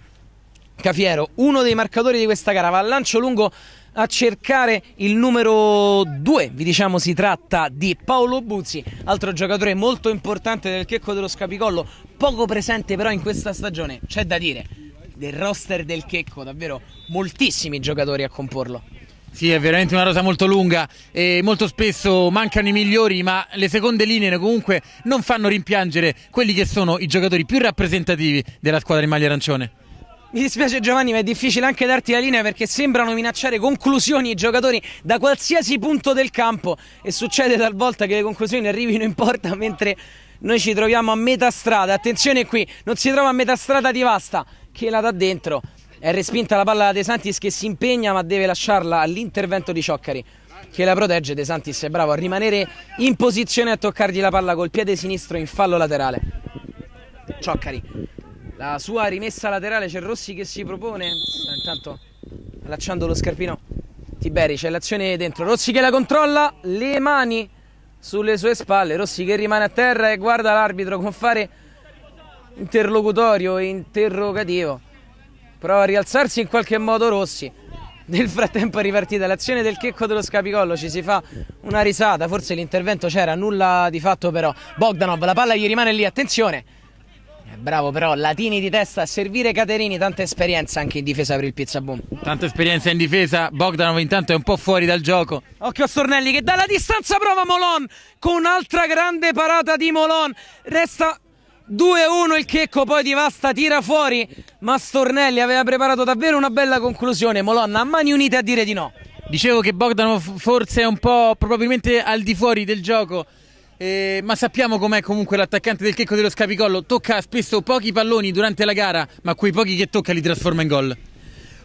Cafiero, uno dei marcatori di questa gara, va al lancio lungo a cercare il numero 2, vi diciamo si tratta di Paolo Buzzi, altro giocatore molto importante del Checco dello Scapicollo, poco presente però in questa stagione, c'è da dire, del roster del Checco, davvero moltissimi giocatori a comporlo. Sì, è veramente una rosa molto lunga e molto spesso mancano i migliori, ma le seconde linee comunque non fanno rimpiangere quelli che sono i giocatori più rappresentativi della squadra di maglia arancione. Mi dispiace Giovanni, ma è difficile anche darti la linea perché sembrano minacciare conclusioni i giocatori da qualsiasi punto del campo e succede talvolta che le conclusioni arrivino in porta mentre noi ci troviamo a metà strada. Attenzione qui, non si trova a metà strada di Vasta che la dà dentro. È respinta la palla da De Santis che si impegna ma deve lasciarla all'intervento di Cioccari che la protegge. De Santis è bravo a rimanere in posizione a toccargli la palla col piede sinistro in fallo laterale. Cioccari la sua rimessa laterale c'è Rossi che si propone. Intanto allacciando lo scarpino. Tiberi c'è l'azione dentro. Rossi che la controlla. Le mani sulle sue spalle. Rossi che rimane a terra e guarda l'arbitro con fare interlocutorio interrogativo. Prova a rialzarsi in qualche modo Rossi. Nel frattempo è ripartita l'azione del checco dello scapicollo, ci si fa una risata, forse l'intervento c'era, nulla di fatto però. Bogdanov, la palla gli rimane lì, attenzione! bravo però, Latini di testa a servire Caterini, tanta esperienza anche in difesa per il Pizzabon. Tanta esperienza in difesa, Bogdanov intanto è un po' fuori dal gioco. Occhio a Stornelli che dalla distanza prova Molon con un'altra grande parata di Molon. Resta 2-1 il checco poi di Vasta tira fuori, ma Stornelli aveva preparato davvero una bella conclusione. Molon a mani unite a dire di no. Dicevo che Bogdanov forse è un po' probabilmente al di fuori del gioco eh, ma sappiamo com'è comunque l'attaccante del Checco dello Scapicollo, tocca spesso pochi palloni durante la gara, ma quei pochi che tocca li trasforma in gol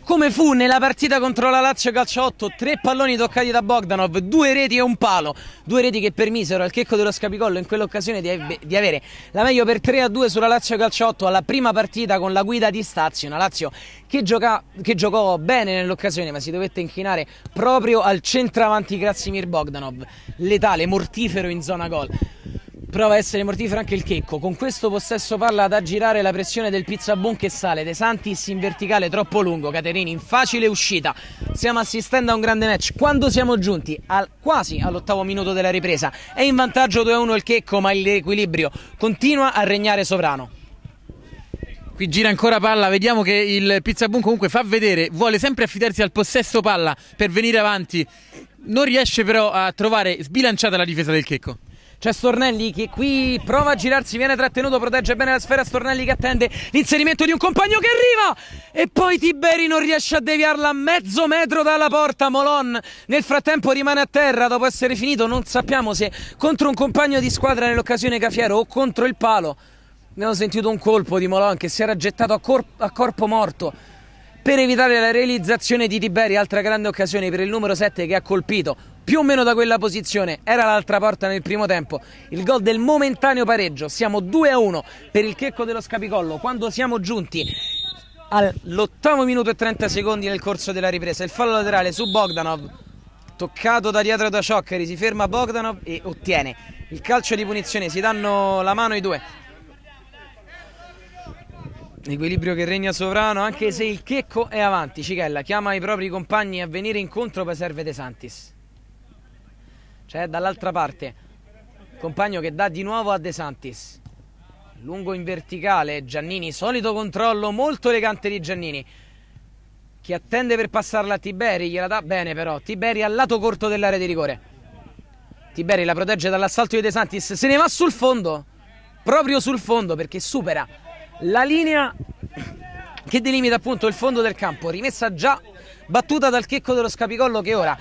come fu nella partita contro la Lazio calcio 8, tre palloni toccati da Bogdanov, due reti e un palo, due reti che permisero al checco dello Scapicollo in quell'occasione di, di, avere la meglio per 3 a 2 sulla Lazio calcio 8 alla prima partita con la guida di Stazio, una Lazio che, gioca, che giocò bene nell'occasione ma si dovette inchinare proprio al centravanti Krasimir Bogdanov, letale, mortifero in zona gol. Prova a essere mortifero anche il Checco. Con questo possesso palla ad aggirare la pressione del Pizza Pizzabon che sale. De Santis in verticale troppo lungo. Caterini in facile uscita. Stiamo assistendo a un grande match. Quando siamo giunti al, quasi all'ottavo minuto della ripresa è in vantaggio 2-1 il Checco ma l'equilibrio continua a regnare sovrano. Qui gira ancora palla, vediamo che il Pizza Pizzabun comunque fa vedere, vuole sempre affidarsi al possesso palla per venire avanti, non riesce però a trovare sbilanciata la difesa del Checco. C'è Stornelli che qui prova a girarsi, viene trattenuto, protegge bene la sfera. Stornelli che attende l'inserimento di un compagno che arriva. E poi Tiberi non riesce a deviarla a mezzo metro dalla porta. Molon nel frattempo rimane a terra dopo essere finito. Non sappiamo se contro un compagno di squadra nell'occasione Cafiero o contro il palo. Abbiamo sentito un colpo di Molon che si era gettato a, cor a corpo morto per evitare la realizzazione di Tiberi. Altra grande occasione per il numero 7 che ha colpito più o meno da quella posizione, era l'altra porta nel primo tempo, il gol del momentaneo pareggio, siamo 2-1 per il checco dello scapicollo, quando siamo giunti all'ottavo minuto e 30 secondi nel corso della ripresa, il fallo laterale su Bogdanov, toccato da dietro da Cioccheri, si ferma Bogdanov e ottiene il calcio di punizione, si danno la mano i due, Equilibrio che regna sovrano anche se il checco è avanti. Cicchella chiama i propri compagni a venire incontro per serve De Santis. C'è dall'altra parte compagno che dà di nuovo a De Santis. Lungo in verticale Giannini, solito controllo molto elegante di Giannini. che attende per passarla a Tiberi, gliela dà bene però. Tiberi al lato corto dell'area di rigore. Tiberi la protegge dall'assalto di De Santis, se ne va sul fondo, proprio sul fondo perché supera la linea che delimita appunto il fondo del campo, rimessa già battuta dal checco dello Scapicollo che ora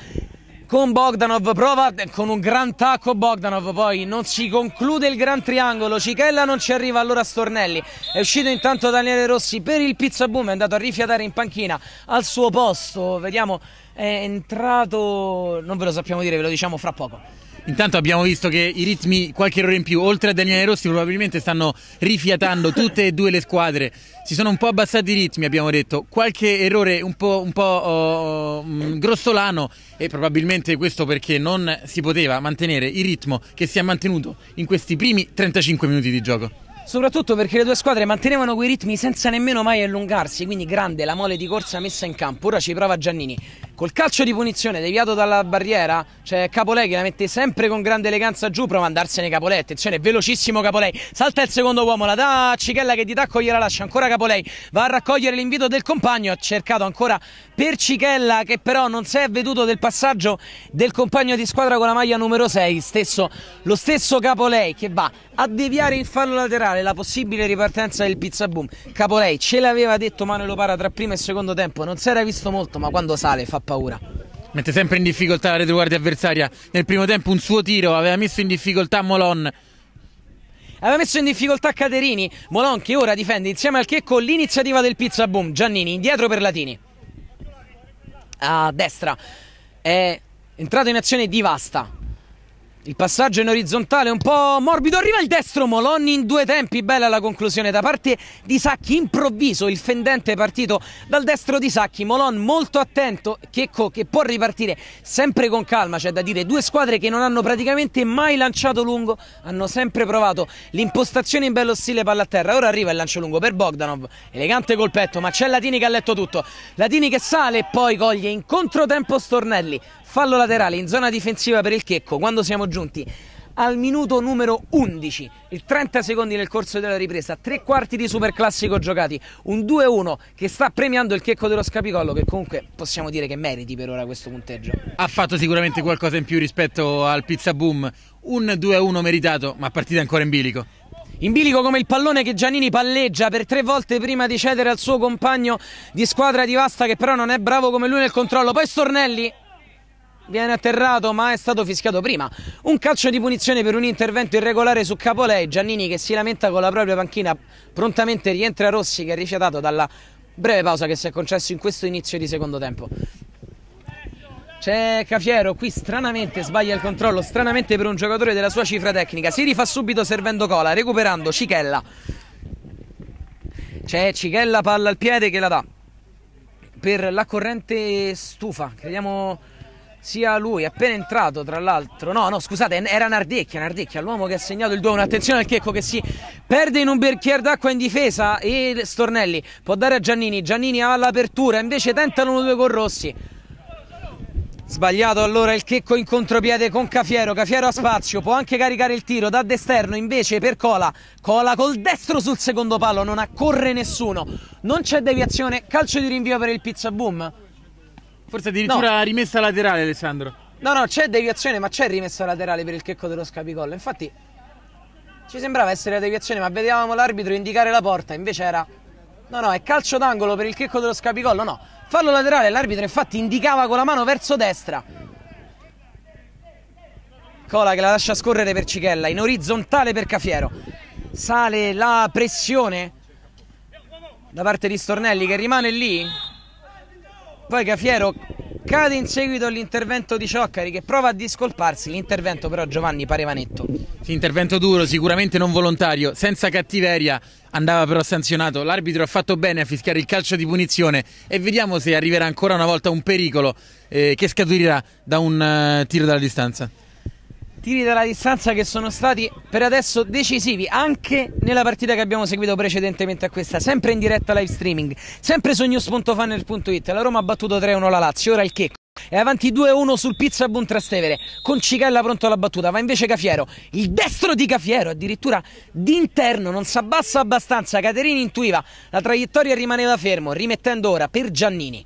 con Bogdanov, prova con un gran tacco Bogdanov, poi non si conclude il gran triangolo, Cichella non ci arriva, allora Stornelli, è uscito intanto Daniele Rossi per il pizza boom, è andato a rifiatare in panchina al suo posto, vediamo è entrato, non ve lo sappiamo dire, ve lo diciamo fra poco. Intanto abbiamo visto che i ritmi qualche errore in più, oltre a Daniele Rossi, probabilmente stanno rifiatando tutte e due le squadre. Si sono un po' abbassati i ritmi, abbiamo detto, qualche errore un po', un po' oh, mm, grossolano e probabilmente questo perché non si poteva mantenere il ritmo che si è mantenuto in questi primi 35 minuti di gioco. Soprattutto perché le due squadre mantenevano quei ritmi senza nemmeno mai allungarsi, quindi grande la mole di corsa messa in campo. Ora ci prova Giannini. Col calcio di punizione deviato dalla barriera, c'è Capolei che la mette sempre con grande eleganza giù, prova a andarsene Capolei, attenzione, velocissimo Capolei, salta il secondo uomo, la dà a Cichella che di tacco gliela lascia, ancora Capolei, va a raccogliere l'invito del compagno, ha cercato ancora per Cichella che però non si è avveduto del passaggio del compagno di squadra con la maglia numero 6, stesso, lo stesso Capolei che va a deviare in fallo laterale la possibile ripartenza del Pizzaboom. Capolei ce l'aveva detto Manuelo Para tra primo e secondo tempo, non si era visto molto ma quando sale fa paura. Mette sempre in difficoltà la retroguardia avversaria. Nel primo tempo un suo tiro aveva messo in difficoltà Molon. Aveva messo in difficoltà Caterini. Molon che ora difende insieme al Checco l'iniziativa del Pizza Boom. Giannini indietro per Latini. A destra. È entrato in azione Di Vasta. Il passaggio in orizzontale un po' morbido, arriva il destro Molonni in due tempi, bella la conclusione da parte di Sacchi, improvviso il fendente partito dal destro di Sacchi, Molon molto attento, Checco che può ripartire sempre con calma, c'è da dire due squadre che non hanno praticamente mai lanciato lungo, hanno sempre provato l'impostazione in bello stile palla a terra, ora arriva il lancio lungo per Bogdanov, elegante colpetto, ma c'è Latini che ha letto tutto, Latini che sale e poi coglie in controtempo Stornelli, fallo laterale in zona difensiva per il Checco quando siamo giunti al minuto numero 11, il 30 secondi nel corso della ripresa, tre quarti di superclassico giocati, un 2-1 che sta premiando il checco dello Scapicollo che comunque possiamo dire che meriti per ora questo punteggio. Ha fatto sicuramente qualcosa in più rispetto al Pizza Boom, un 2-1 meritato ma partita ancora in bilico. In bilico come il pallone che Giannini palleggia per tre volte prima di cedere al suo compagno di squadra di Vasta che però non è bravo come lui nel controllo, poi Stornelli viene atterrato ma è stato fischiato prima. Un calcio di punizione per un intervento irregolare su Capolei, Giannini che si lamenta con la propria panchina, prontamente rientra Rossi che è rifiatato dalla breve pausa che si è concesso in questo inizio di secondo tempo. C'è Cafiero, qui stranamente sbaglia il controllo, stranamente per un giocatore della sua cifra tecnica. Si rifà subito servendo Cola, recuperando Cichella. C'è Cichella, palla al piede che la dà per la corrente stufa. Crediamo sia lui appena entrato tra l'altro no no scusate era Nardecchia Nardecchia l'uomo che ha segnato il 2 un'attenzione al Checco che si perde in un berchier d'acqua in difesa e Stornelli può dare a Giannini Giannini ha l'apertura invece tenta l'1-2 con Rossi Sbagliato allora il checco in contropiede con Cafiero, Cafiero a spazio, può anche caricare il tiro da d'esterno invece per Cola, Cola col destro sul secondo palo, non accorre nessuno, non c'è deviazione, calcio di rinvio per il pizza boom. Forse addirittura no. rimessa laterale, Alessandro. No, no, c'è deviazione, ma c'è rimessa laterale per il checco dello scapicollo. Infatti, ci sembrava essere la deviazione, ma vedevamo l'arbitro indicare la porta. Invece era. No, no, è calcio d'angolo per il checco dello scapicollo. No, fallo laterale. L'arbitro, infatti, indicava con la mano verso destra. Cola che la lascia scorrere per Cichella, in orizzontale per Cafiero. Sale la pressione da parte di Stornelli che rimane lì poi Cafiero cade in seguito all'intervento di Cioccari che prova a discolparsi, l'intervento però Giovanni pareva netto. Sì, intervento duro, sicuramente non volontario, senza cattiveria, andava però sanzionato. L'arbitro ha fatto bene a fischiare il calcio di punizione e vediamo se arriverà ancora una volta un pericolo eh, che scaturirà da un eh, tiro dalla distanza tiri dalla distanza che sono stati per adesso decisivi anche nella partita che abbiamo seguito precedentemente a questa, sempre in diretta live streaming, sempre su news.funnel.it. La Roma ha battuto 3-1 la Lazio, ora il checco. È avanti 2-1 sul pizza Boom Trastevere con Cicalla pronto alla battuta. Va invece Cafiero, il destro di Cafiero, addirittura d'interno, non si abbassa abbastanza. Caterini intuiva, la traiettoria rimaneva fermo, rimettendo ora per Giannini.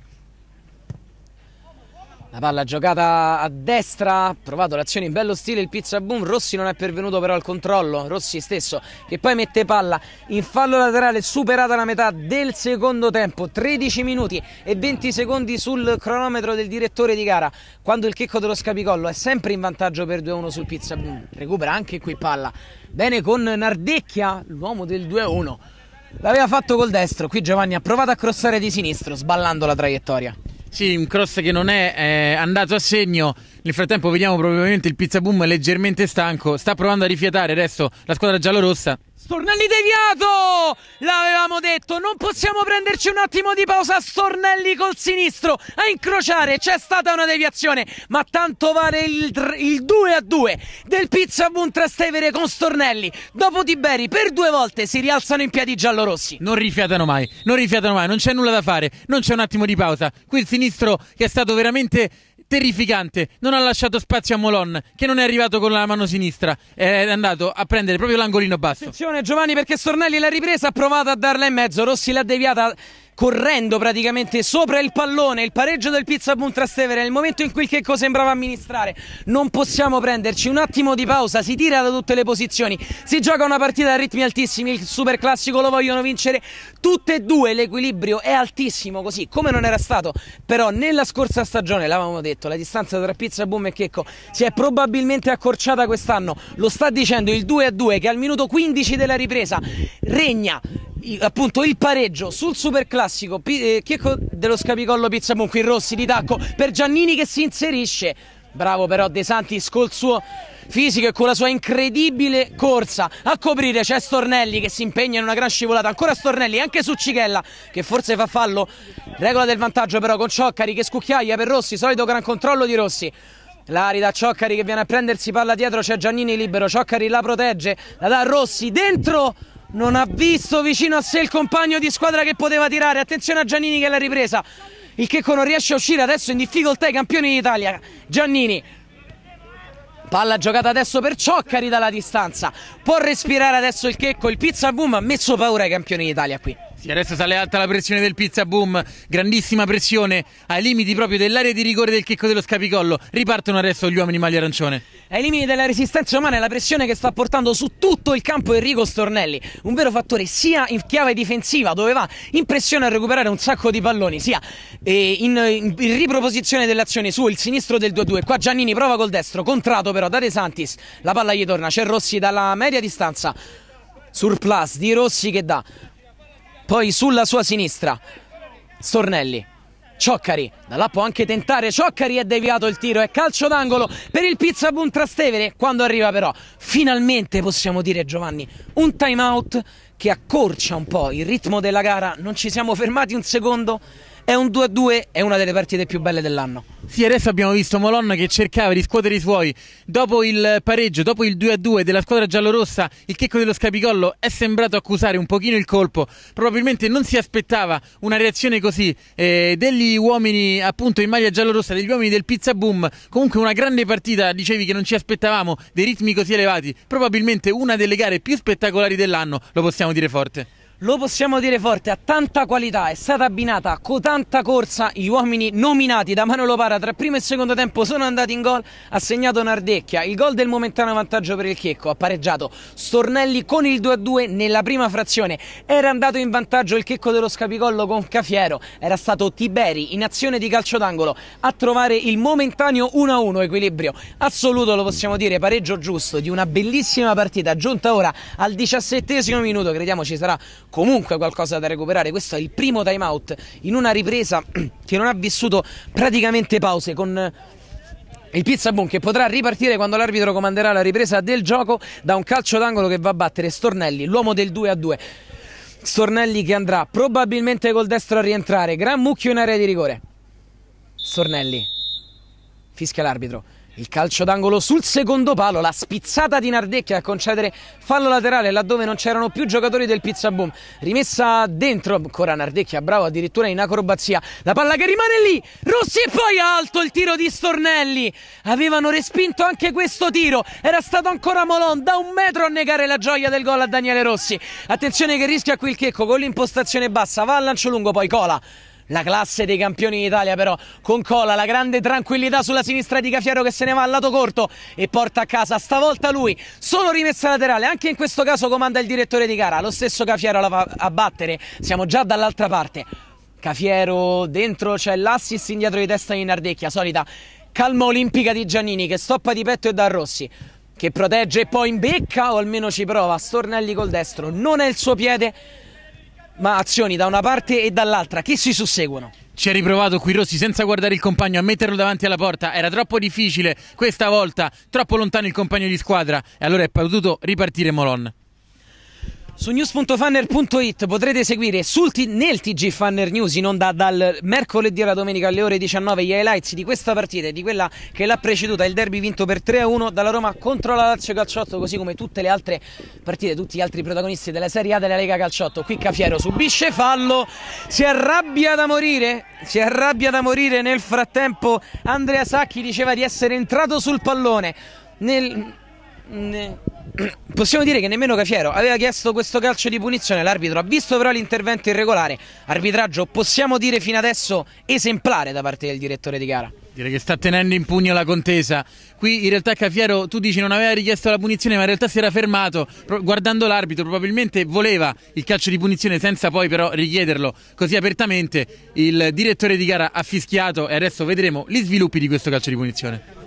La palla giocata a destra, provato l'azione in bello stile, il pizza boom, Rossi non è pervenuto però al controllo, Rossi stesso che poi mette palla in fallo laterale, superata la metà del secondo tempo, 13 minuti e 20 secondi sul cronometro del direttore di gara, quando il checco dello scapicollo è sempre in vantaggio per 2-1 sul pizza boom, recupera anche qui palla, bene con Nardecchia, l'uomo del 2-1, l'aveva fatto col destro, qui Giovanni ha provato a crossare di sinistro, sballando la traiettoria. Sì, un cross che non è, è eh, andato a segno nel frattempo vediamo probabilmente il pizza boom leggermente stanco. Sta provando a rifiatare adesso la squadra giallorossa. Stornelli deviato! L'avevamo detto, non possiamo prenderci un attimo di pausa. Stornelli col sinistro a incrociare, c'è stata una deviazione, ma tanto vale il, il 2 a 2 del Pizza Boom Trastevere con Stornelli. Dopo Tiberi, per due volte si rialzano in piedi giallorossi. Non rifiatano mai, non rifiatano mai, non c'è nulla da fare, non c'è un attimo di pausa. Qui il sinistro che è stato veramente terrificante. Non ha lasciato spazio a Molon, che non è arrivato con la mano sinistra. È andato a prendere proprio l'angolino basso. Attenzione Giovanni, perché Stornelli l'ha ripresa, ha provato a darla in mezzo. Rossi l'ha deviata correndo praticamente sopra il pallone, il pareggio del Pizza Boom Trastevere, nel momento in cui il Checco sembrava amministrare, non possiamo prenderci un attimo di pausa, si tira da tutte le posizioni, si gioca una partita a ritmi altissimi, il super classico lo vogliono vincere tutte e due, l'equilibrio è altissimo così, come non era stato però nella scorsa stagione, l'avevamo detto, la distanza tra Pizza Boom e Checco si è probabilmente accorciata quest'anno, lo sta dicendo il 2-2 che al minuto 15 della ripresa regna appunto il pareggio sul superclassico eh, Chieco dello Scapicollo pizza comunque in Rossi di tacco per Giannini che si inserisce bravo però De Santis col suo fisico e con la sua incredibile corsa a coprire c'è Stornelli che si impegna in una gran scivolata ancora Stornelli anche su Cichella che forse fa fallo regola del vantaggio però con Cioccari che scucchiaia per Rossi solito gran controllo di Rossi Lari da Cioccari che viene a prendersi palla dietro c'è Giannini libero Cioccari la protegge la dà Rossi dentro non ha visto vicino a sé il compagno di squadra che poteva tirare. Attenzione a Giannini che l'ha ripresa. Il Checco non riesce a uscire adesso in difficoltà i campioni d'Italia. Giannini. Palla giocata adesso per Cioccari dalla distanza. Può respirare adesso il Checco. Il pizza boom ha messo paura ai campioni d'Italia qui. Sì, adesso sale alta la pressione del Pizza Boom, grandissima pressione ai limiti proprio dell'area di rigore del chicco dello Scapicollo. Ripartono adesso gli uomini maglia arancione. Ai limiti della resistenza umana e la pressione che sta portando su tutto il campo Enrico Stornelli, un vero fattore sia in chiave difensiva dove va in pressione a recuperare un sacco di palloni, sia in, eh, in, in riproposizione dell'azione su il sinistro del 2-2. Qua Giannini prova col destro, contrato però da De Santis, la palla gli torna, c'è Rossi dalla media distanza. Surplus di Rossi che dà poi sulla sua sinistra Stornelli Cioccari, da là può anche tentare, Cioccari è deviato il tiro, è calcio d'angolo per il Pizzabun Trastevere, quando arriva però, finalmente possiamo dire Giovanni, un time out che accorcia un po' il ritmo della gara, non ci siamo fermati un secondo è un 2-2, è una delle partite più belle dell'anno. Sì, adesso abbiamo visto Molon che cercava di scuotere i suoi dopo il pareggio, dopo il 2-2 della squadra giallorossa, il checco dello Scapicollo è sembrato accusare un pochino il colpo, probabilmente non si aspettava una reazione così eh, degli uomini appunto in maglia giallorossa, degli uomini del Pizza Boom, comunque una grande partita, dicevi che non ci aspettavamo dei ritmi così elevati, probabilmente una delle gare più spettacolari dell'anno, lo possiamo dire forte. Lo possiamo dire forte, ha tanta qualità è stata abbinata con tanta corsa, gli uomini nominati da Manolo Para tra primo e secondo tempo sono andati in gol, ha segnato Nardecchia, il gol del momentaneo vantaggio per il Checco, ha pareggiato Stornelli con il 2-2 nella prima frazione, era andato in vantaggio il Checco dello Scapicollo con Cafiero, era stato Tiberi in azione di calcio d'angolo a trovare il momentaneo 1-1 equilibrio assoluto lo possiamo dire, pareggio giusto di una bellissima partita giunta ora al diciassettesimo minuto, crediamo ci sarà comunque qualcosa da recuperare. Questo è il primo time out in una ripresa che non ha vissuto praticamente pause con eh, il Pizza Boom che potrà ripartire quando l'arbitro comanderà la ripresa del gioco da un calcio d'angolo che va a battere Stornelli, l'uomo del 2 a 2. Stornelli che andrà probabilmente col destro a rientrare, gran mucchio in area di rigore. Stornelli, fischia l'arbitro. Il calcio d'angolo sul secondo palo, la spizzata di Nardecchia a concedere fallo laterale laddove non c'erano più giocatori del Pizza Boom. Rimessa dentro, ancora Nardecchia, bravo addirittura in acrobazia. La palla che rimane lì, Rossi e poi alto il tiro di Stornelli. Avevano respinto anche questo tiro, era stato ancora Molon da un metro a negare la gioia del gol a Daniele Rossi. Attenzione che rischia qui il checco con l'impostazione bassa, va al lancio lungo poi cola la classe dei campioni d'Italia però con Cola, la grande tranquillità sulla sinistra di Cafiero che se ne va al lato corto e porta a casa stavolta lui, solo rimessa laterale, anche in questo caso comanda il direttore di gara, lo stesso Cafiero la va a battere, siamo già dall'altra parte. Cafiero dentro c'è l'assist indietro di testa di Nardecchia, solita calma olimpica di Giannini che stoppa di petto e da Rossi che protegge e poi in becca o almeno ci prova, Stornelli col destro, non è il suo piede ma azioni da una parte e dall'altra che si susseguono. Ci ha riprovato qui Rossi senza guardare il compagno a metterlo davanti alla porta, era troppo difficile, questa volta troppo lontano il compagno di squadra e allora è potuto ripartire Molon. Su news.fanner.it potrete seguire t- nel TG Fanner News in onda dal mercoledì alla domenica alle ore 19 gli highlights di questa partita e di quella che l'ha preceduta, il derby vinto per 3-1 dalla Roma contro la Lazio Calciotto, così come tutte le altre partite, tutti gli altri protagonisti della Serie A della Lega Calciotto. Qui Cafiero subisce fallo, si arrabbia da morire, si arrabbia da morire. Nel frattempo Andrea Sacchi diceva di essere entrato sul pallone. Nel... Ne possiamo dire che nemmeno Cafiero aveva chiesto questo calcio di punizione, l'arbitro ha visto però l'intervento irregolare, arbitraggio possiamo dire fino adesso esemplare da parte del direttore di gara. dire che sta tenendo in pugno la contesa. Qui in realtà Cafiero, tu dici non aveva richiesto la punizione, ma in realtà si era fermato guardando l'arbitro, probabilmente voleva il calcio di punizione senza poi però richiederlo così apertamente. Il direttore di gara ha fischiato e adesso vedremo gli sviluppi di questo calcio di punizione.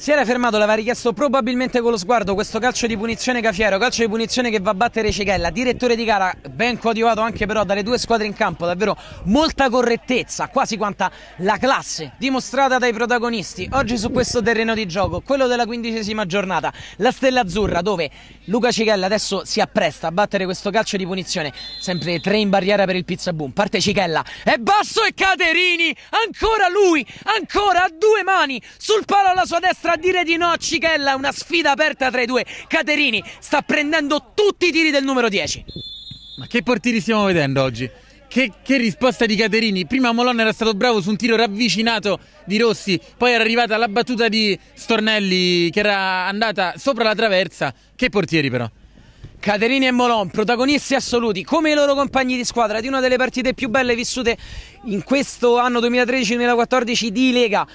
Si era fermato, l'aveva richiesto probabilmente con lo sguardo questo calcio di punizione Cafiero, calcio di punizione che va a battere Cechella, direttore di gara ben coadiuvato anche però dalle due squadre in campo, davvero molta correttezza, quasi quanta la classe dimostrata dai protagonisti oggi su questo terreno di gioco, quello della quindicesima giornata, la Stella Azzurra dove Luca Cechella adesso si appresta a battere questo calcio di punizione, sempre tre in barriera per il pizza boom, parte Cechella, è basso e Caterini, ancora lui, ancora a due mani sul palo alla sua destra a dire di no a Cichella, una sfida aperta tra i due. Caterini sta prendendo tutti i tiri del numero 10. Ma che portieri stiamo vedendo oggi? Che, che, risposta di Caterini. Prima Molon era stato bravo su un tiro ravvicinato di Rossi, poi era arrivata la battuta di Stornelli che era andata sopra la traversa. Che portieri però. Caterini e Molon, protagonisti assoluti, come i loro compagni di squadra, di una delle partite più belle vissute in questo anno 2013-2014 di Lega.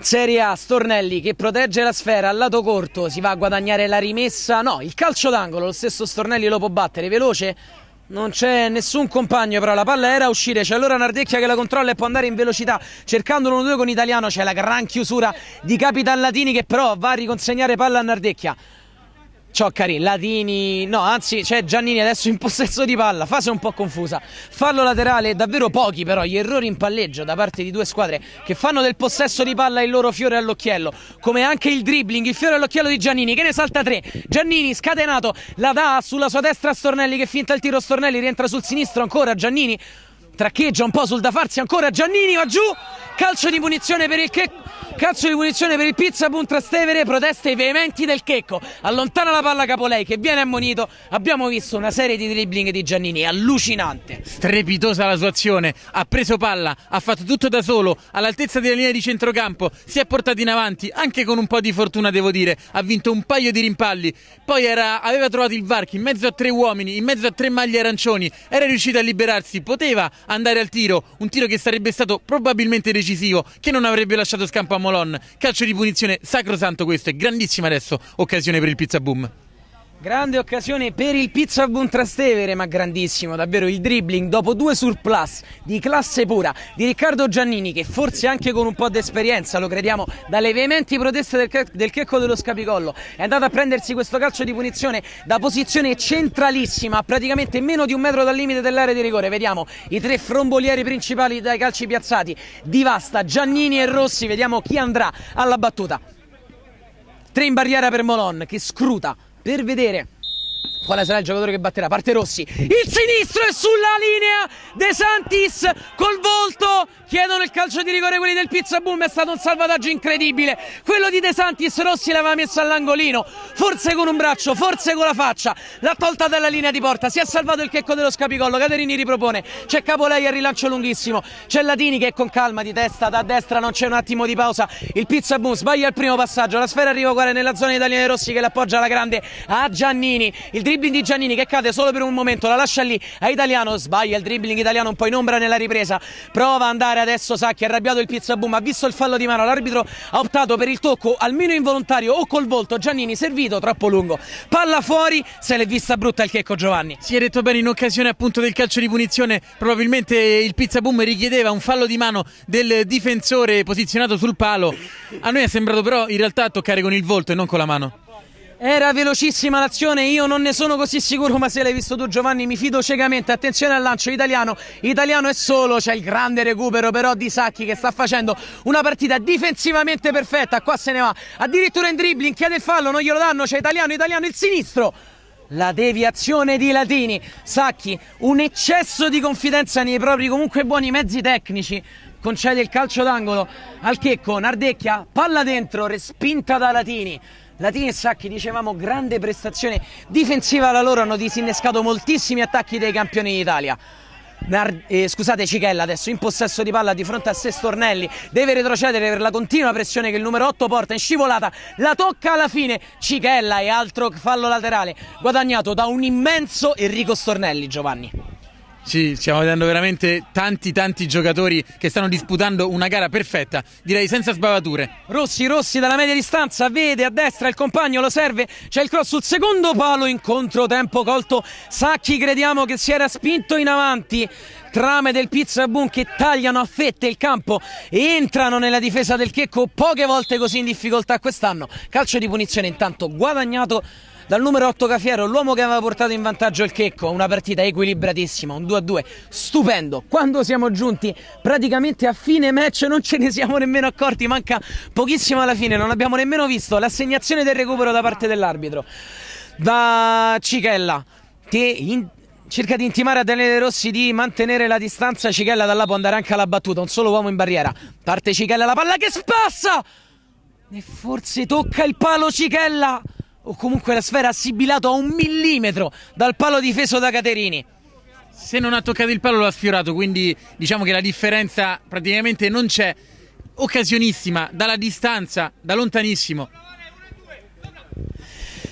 Serie A, Stornelli che protegge la sfera al lato corto, si va a guadagnare la rimessa, no, il calcio d'angolo, lo stesso Stornelli lo può battere, veloce, non c'è nessun compagno, però la palla era a uscire. C'è allora Nardecchia che la controlla e può andare in velocità, cercando l'1-2 con Italiano. C'è la gran chiusura di Capitan Latini che però va a riconsegnare palla a Nardecchia. Cioccari, Latini, no, anzi c'è Giannini adesso in possesso di palla, fase un po' confusa. Fallo laterale, davvero pochi però gli errori in palleggio da parte di due squadre che fanno del possesso di palla il loro fiore all'occhiello, come anche il dribbling, il fiore all'occhiello di Giannini che ne salta tre. Giannini scatenato, la dà sulla sua destra a Stornelli che finta il tiro Stornelli, rientra sul sinistro ancora Giannini. Traccheggia un po' sul da farsi ancora Giannini va giù, calcio di punizione per il che Calcio di punizione per il Pizza Puntrastevere, proteste veementi del Checco. Allontana la palla Capolei che viene ammonito. Abbiamo visto una serie di dribbling di Giannini allucinante. Strepitosa la sua azione, ha preso palla, ha fatto tutto da solo, all'altezza della linea di centrocampo, si è portato in avanti anche con un po' di fortuna devo dire, ha vinto un paio di rimpalli. Poi era, aveva trovato il Varchi in mezzo a tre uomini, in mezzo a tre maglie arancioni, era riuscito a liberarsi, poteva andare al tiro, un tiro che sarebbe stato probabilmente decisivo, che non avrebbe lasciato scampo a Molon, calcio di punizione sacrosanto questo, è grandissima adesso occasione per il pizza boom. Grande occasione per il Pizza Boom Trastevere, ma grandissimo, davvero il dribbling dopo due surplus di classe pura di Riccardo Giannini che forse anche con un po' di esperienza, lo crediamo, dalle veementi proteste del, del checco dello scapicollo è andato a prendersi questo calcio di punizione da posizione centralissima, a praticamente meno di un metro dal limite dell'area di rigore. Vediamo i tre frombolieri principali dai calci piazzati, Divasta, Giannini e Rossi, vediamo chi andrà alla battuta. Tre in barriera per Molon che scruta per vedere quale sarà il giocatore che batterà? Parte Rossi. Il sinistro è sulla linea. De Santis col volto. Chiedono il calcio di rigore quelli del Pizza Boom. È stato un salvataggio incredibile. Quello di De Santis Rossi l'aveva messa all'angolino. Forse con un braccio, forse con la faccia. L'ha tolta dalla linea di porta. Si è salvato il checco dello scapicollo. Caterini ripropone. C'è Capolei a rilancio lunghissimo. C'è Latini che è con calma di testa da destra. Non c'è un attimo di pausa. Il Pizza Boom sbaglia il primo passaggio. La sfera arriva uguale nella zona italiana di Rossi che l'appoggia alla grande a Giannini il dribbling di Giannini che cade solo per un momento, la lascia lì a Italiano, sbaglia il dribbling italiano un po' in ombra nella ripresa, prova ad andare adesso Sacchi, arrabbiato il Pizzabum, ha visto il fallo di mano, l'arbitro ha optato per il tocco almeno involontario o col volto, Giannini servito troppo lungo, palla fuori, se l'è vista brutta il checco Giovanni. Si è detto bene in occasione appunto del calcio di punizione, probabilmente il Pizzabum richiedeva un fallo di mano del difensore posizionato sul palo, a noi è sembrato però in realtà toccare con il volto e non con la mano. Era velocissima l'azione, io non ne sono così sicuro, ma se l'hai visto tu Giovanni mi fido ciecamente. Attenzione al lancio italiano, italiano è solo, c'è il grande recupero però di Sacchi che sta facendo una partita difensivamente perfetta, qua se ne va. Addirittura in dribbling, chiede il fallo, non glielo danno, c'è italiano, italiano, il sinistro la deviazione di Latini. Sacchi, un eccesso di confidenza nei propri comunque buoni mezzi tecnici. Concede il calcio d'angolo al Checco, Nardecchia, palla dentro, respinta da Latini. Latini e Sacchi dicevamo grande prestazione difensiva la loro, hanno disinnescato moltissimi attacchi dei campioni d'Italia. Eh, scusate Cichella adesso in possesso di palla di fronte a Sestornelli deve retrocedere per la continua pressione che il numero 8 porta in scivolata la tocca alla fine Cichella e altro fallo laterale guadagnato da un immenso Enrico Stornelli Giovanni sì, stiamo vedendo veramente tanti tanti giocatori che stanno disputando una gara perfetta, direi senza sbavature. Rossi, Rossi dalla media distanza, vede a destra il compagno, lo serve, c'è il cross sul secondo palo in controtempo colto Sacchi, crediamo che si era spinto in avanti. Trame del Pizza Boom che tagliano a fette il campo, entrano nella difesa del Checco, poche volte così in difficoltà quest'anno. Calcio di punizione intanto guadagnato dal numero 8 Cafiero, l'uomo che aveva portato in vantaggio il Checco, una partita equilibratissima, un 2-2 stupendo. Quando siamo giunti praticamente a fine match non ce ne siamo nemmeno accorti, manca pochissimo alla fine, non abbiamo nemmeno visto l'assegnazione del recupero da parte dell'arbitro. Da Cichella che in cerca di intimare a Daniele Rossi di mantenere la distanza. Cichella da può andare anche alla battuta. Un solo uomo in barriera. Parte Cichella, la palla che spassa! E forse tocca il palo Cichella! o comunque la sfera ha sibilato a un millimetro dal palo difeso da Caterini. Se non ha toccato il palo lo ha sfiorato, quindi diciamo che la differenza praticamente non c'è. Occasionissima, dalla distanza, da lontanissimo.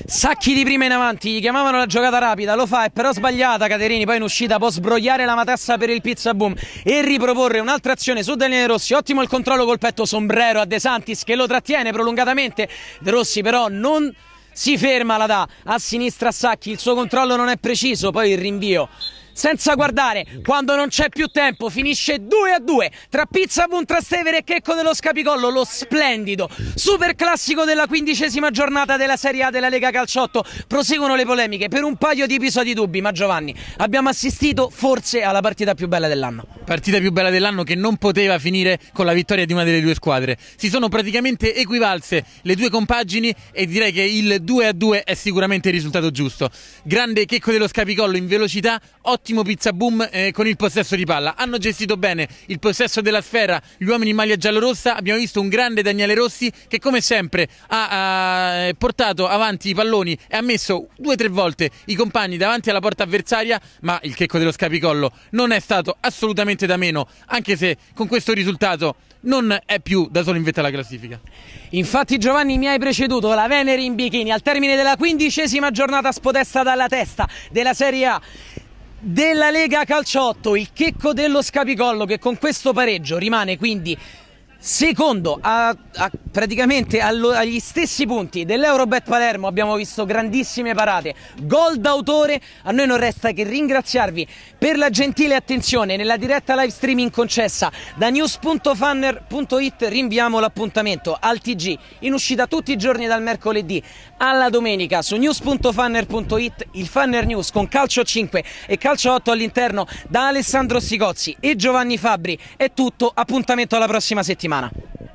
Sacchi di prima in avanti, gli chiamavano la giocata rapida, lo fa, è però sbagliata Caterini, poi in uscita può sbrogliare la matassa per il pizza boom e riproporre un'altra azione su Daniele Rossi, ottimo il controllo col petto sombrero a De Santis che lo trattiene prolungatamente, De Rossi però non si ferma la dà a sinistra Sacchi, il suo controllo non è preciso, poi il rinvio senza guardare quando non c'è più tempo finisce 2 a 2 tra Pizza Puntrastevere e Checco dello Scapicollo lo splendido super classico della quindicesima giornata della Serie A della Lega Calciotto proseguono le polemiche per un paio di episodi dubbi ma Giovanni abbiamo assistito forse alla partita più bella dell'anno partita più bella dell'anno che non poteva finire con la vittoria di una delle due squadre si sono praticamente equivalse le due compagini e direi che il 2 a 2 è sicuramente il risultato giusto grande Checco dello Scapicollo in velocità 8 ottimo pizza boom eh, con il possesso di palla. Hanno gestito bene il possesso della sfera gli uomini in maglia giallorossa. Abbiamo visto un grande Daniele Rossi che, come sempre, ha, ha eh, portato avanti i palloni e ha messo due o tre volte i compagni davanti alla porta avversaria. Ma il checco dello scapicollo non è stato assolutamente da meno, anche se con questo risultato non è più da solo in vetta alla classifica. Infatti Giovanni mi hai preceduto, la Venere in bikini al termine della quindicesima giornata spodesta dalla testa della Serie A della Lega Calciotto, il checco dello Scapicollo che con questo pareggio rimane quindi Secondo, a, a praticamente allo, agli stessi punti dell'Eurobet Palermo abbiamo visto grandissime parate, gol d'autore, a noi non resta che ringraziarvi per la gentile attenzione nella diretta live streaming concessa da news.fanner.it, rinviamo l'appuntamento al TG in uscita tutti i giorni dal mercoledì alla domenica su news.fanner.it, il Fanner News con calcio 5 e calcio 8 all'interno da Alessandro Sicozzi e Giovanni Fabbri, è tutto, appuntamento alla prossima settimana. semana.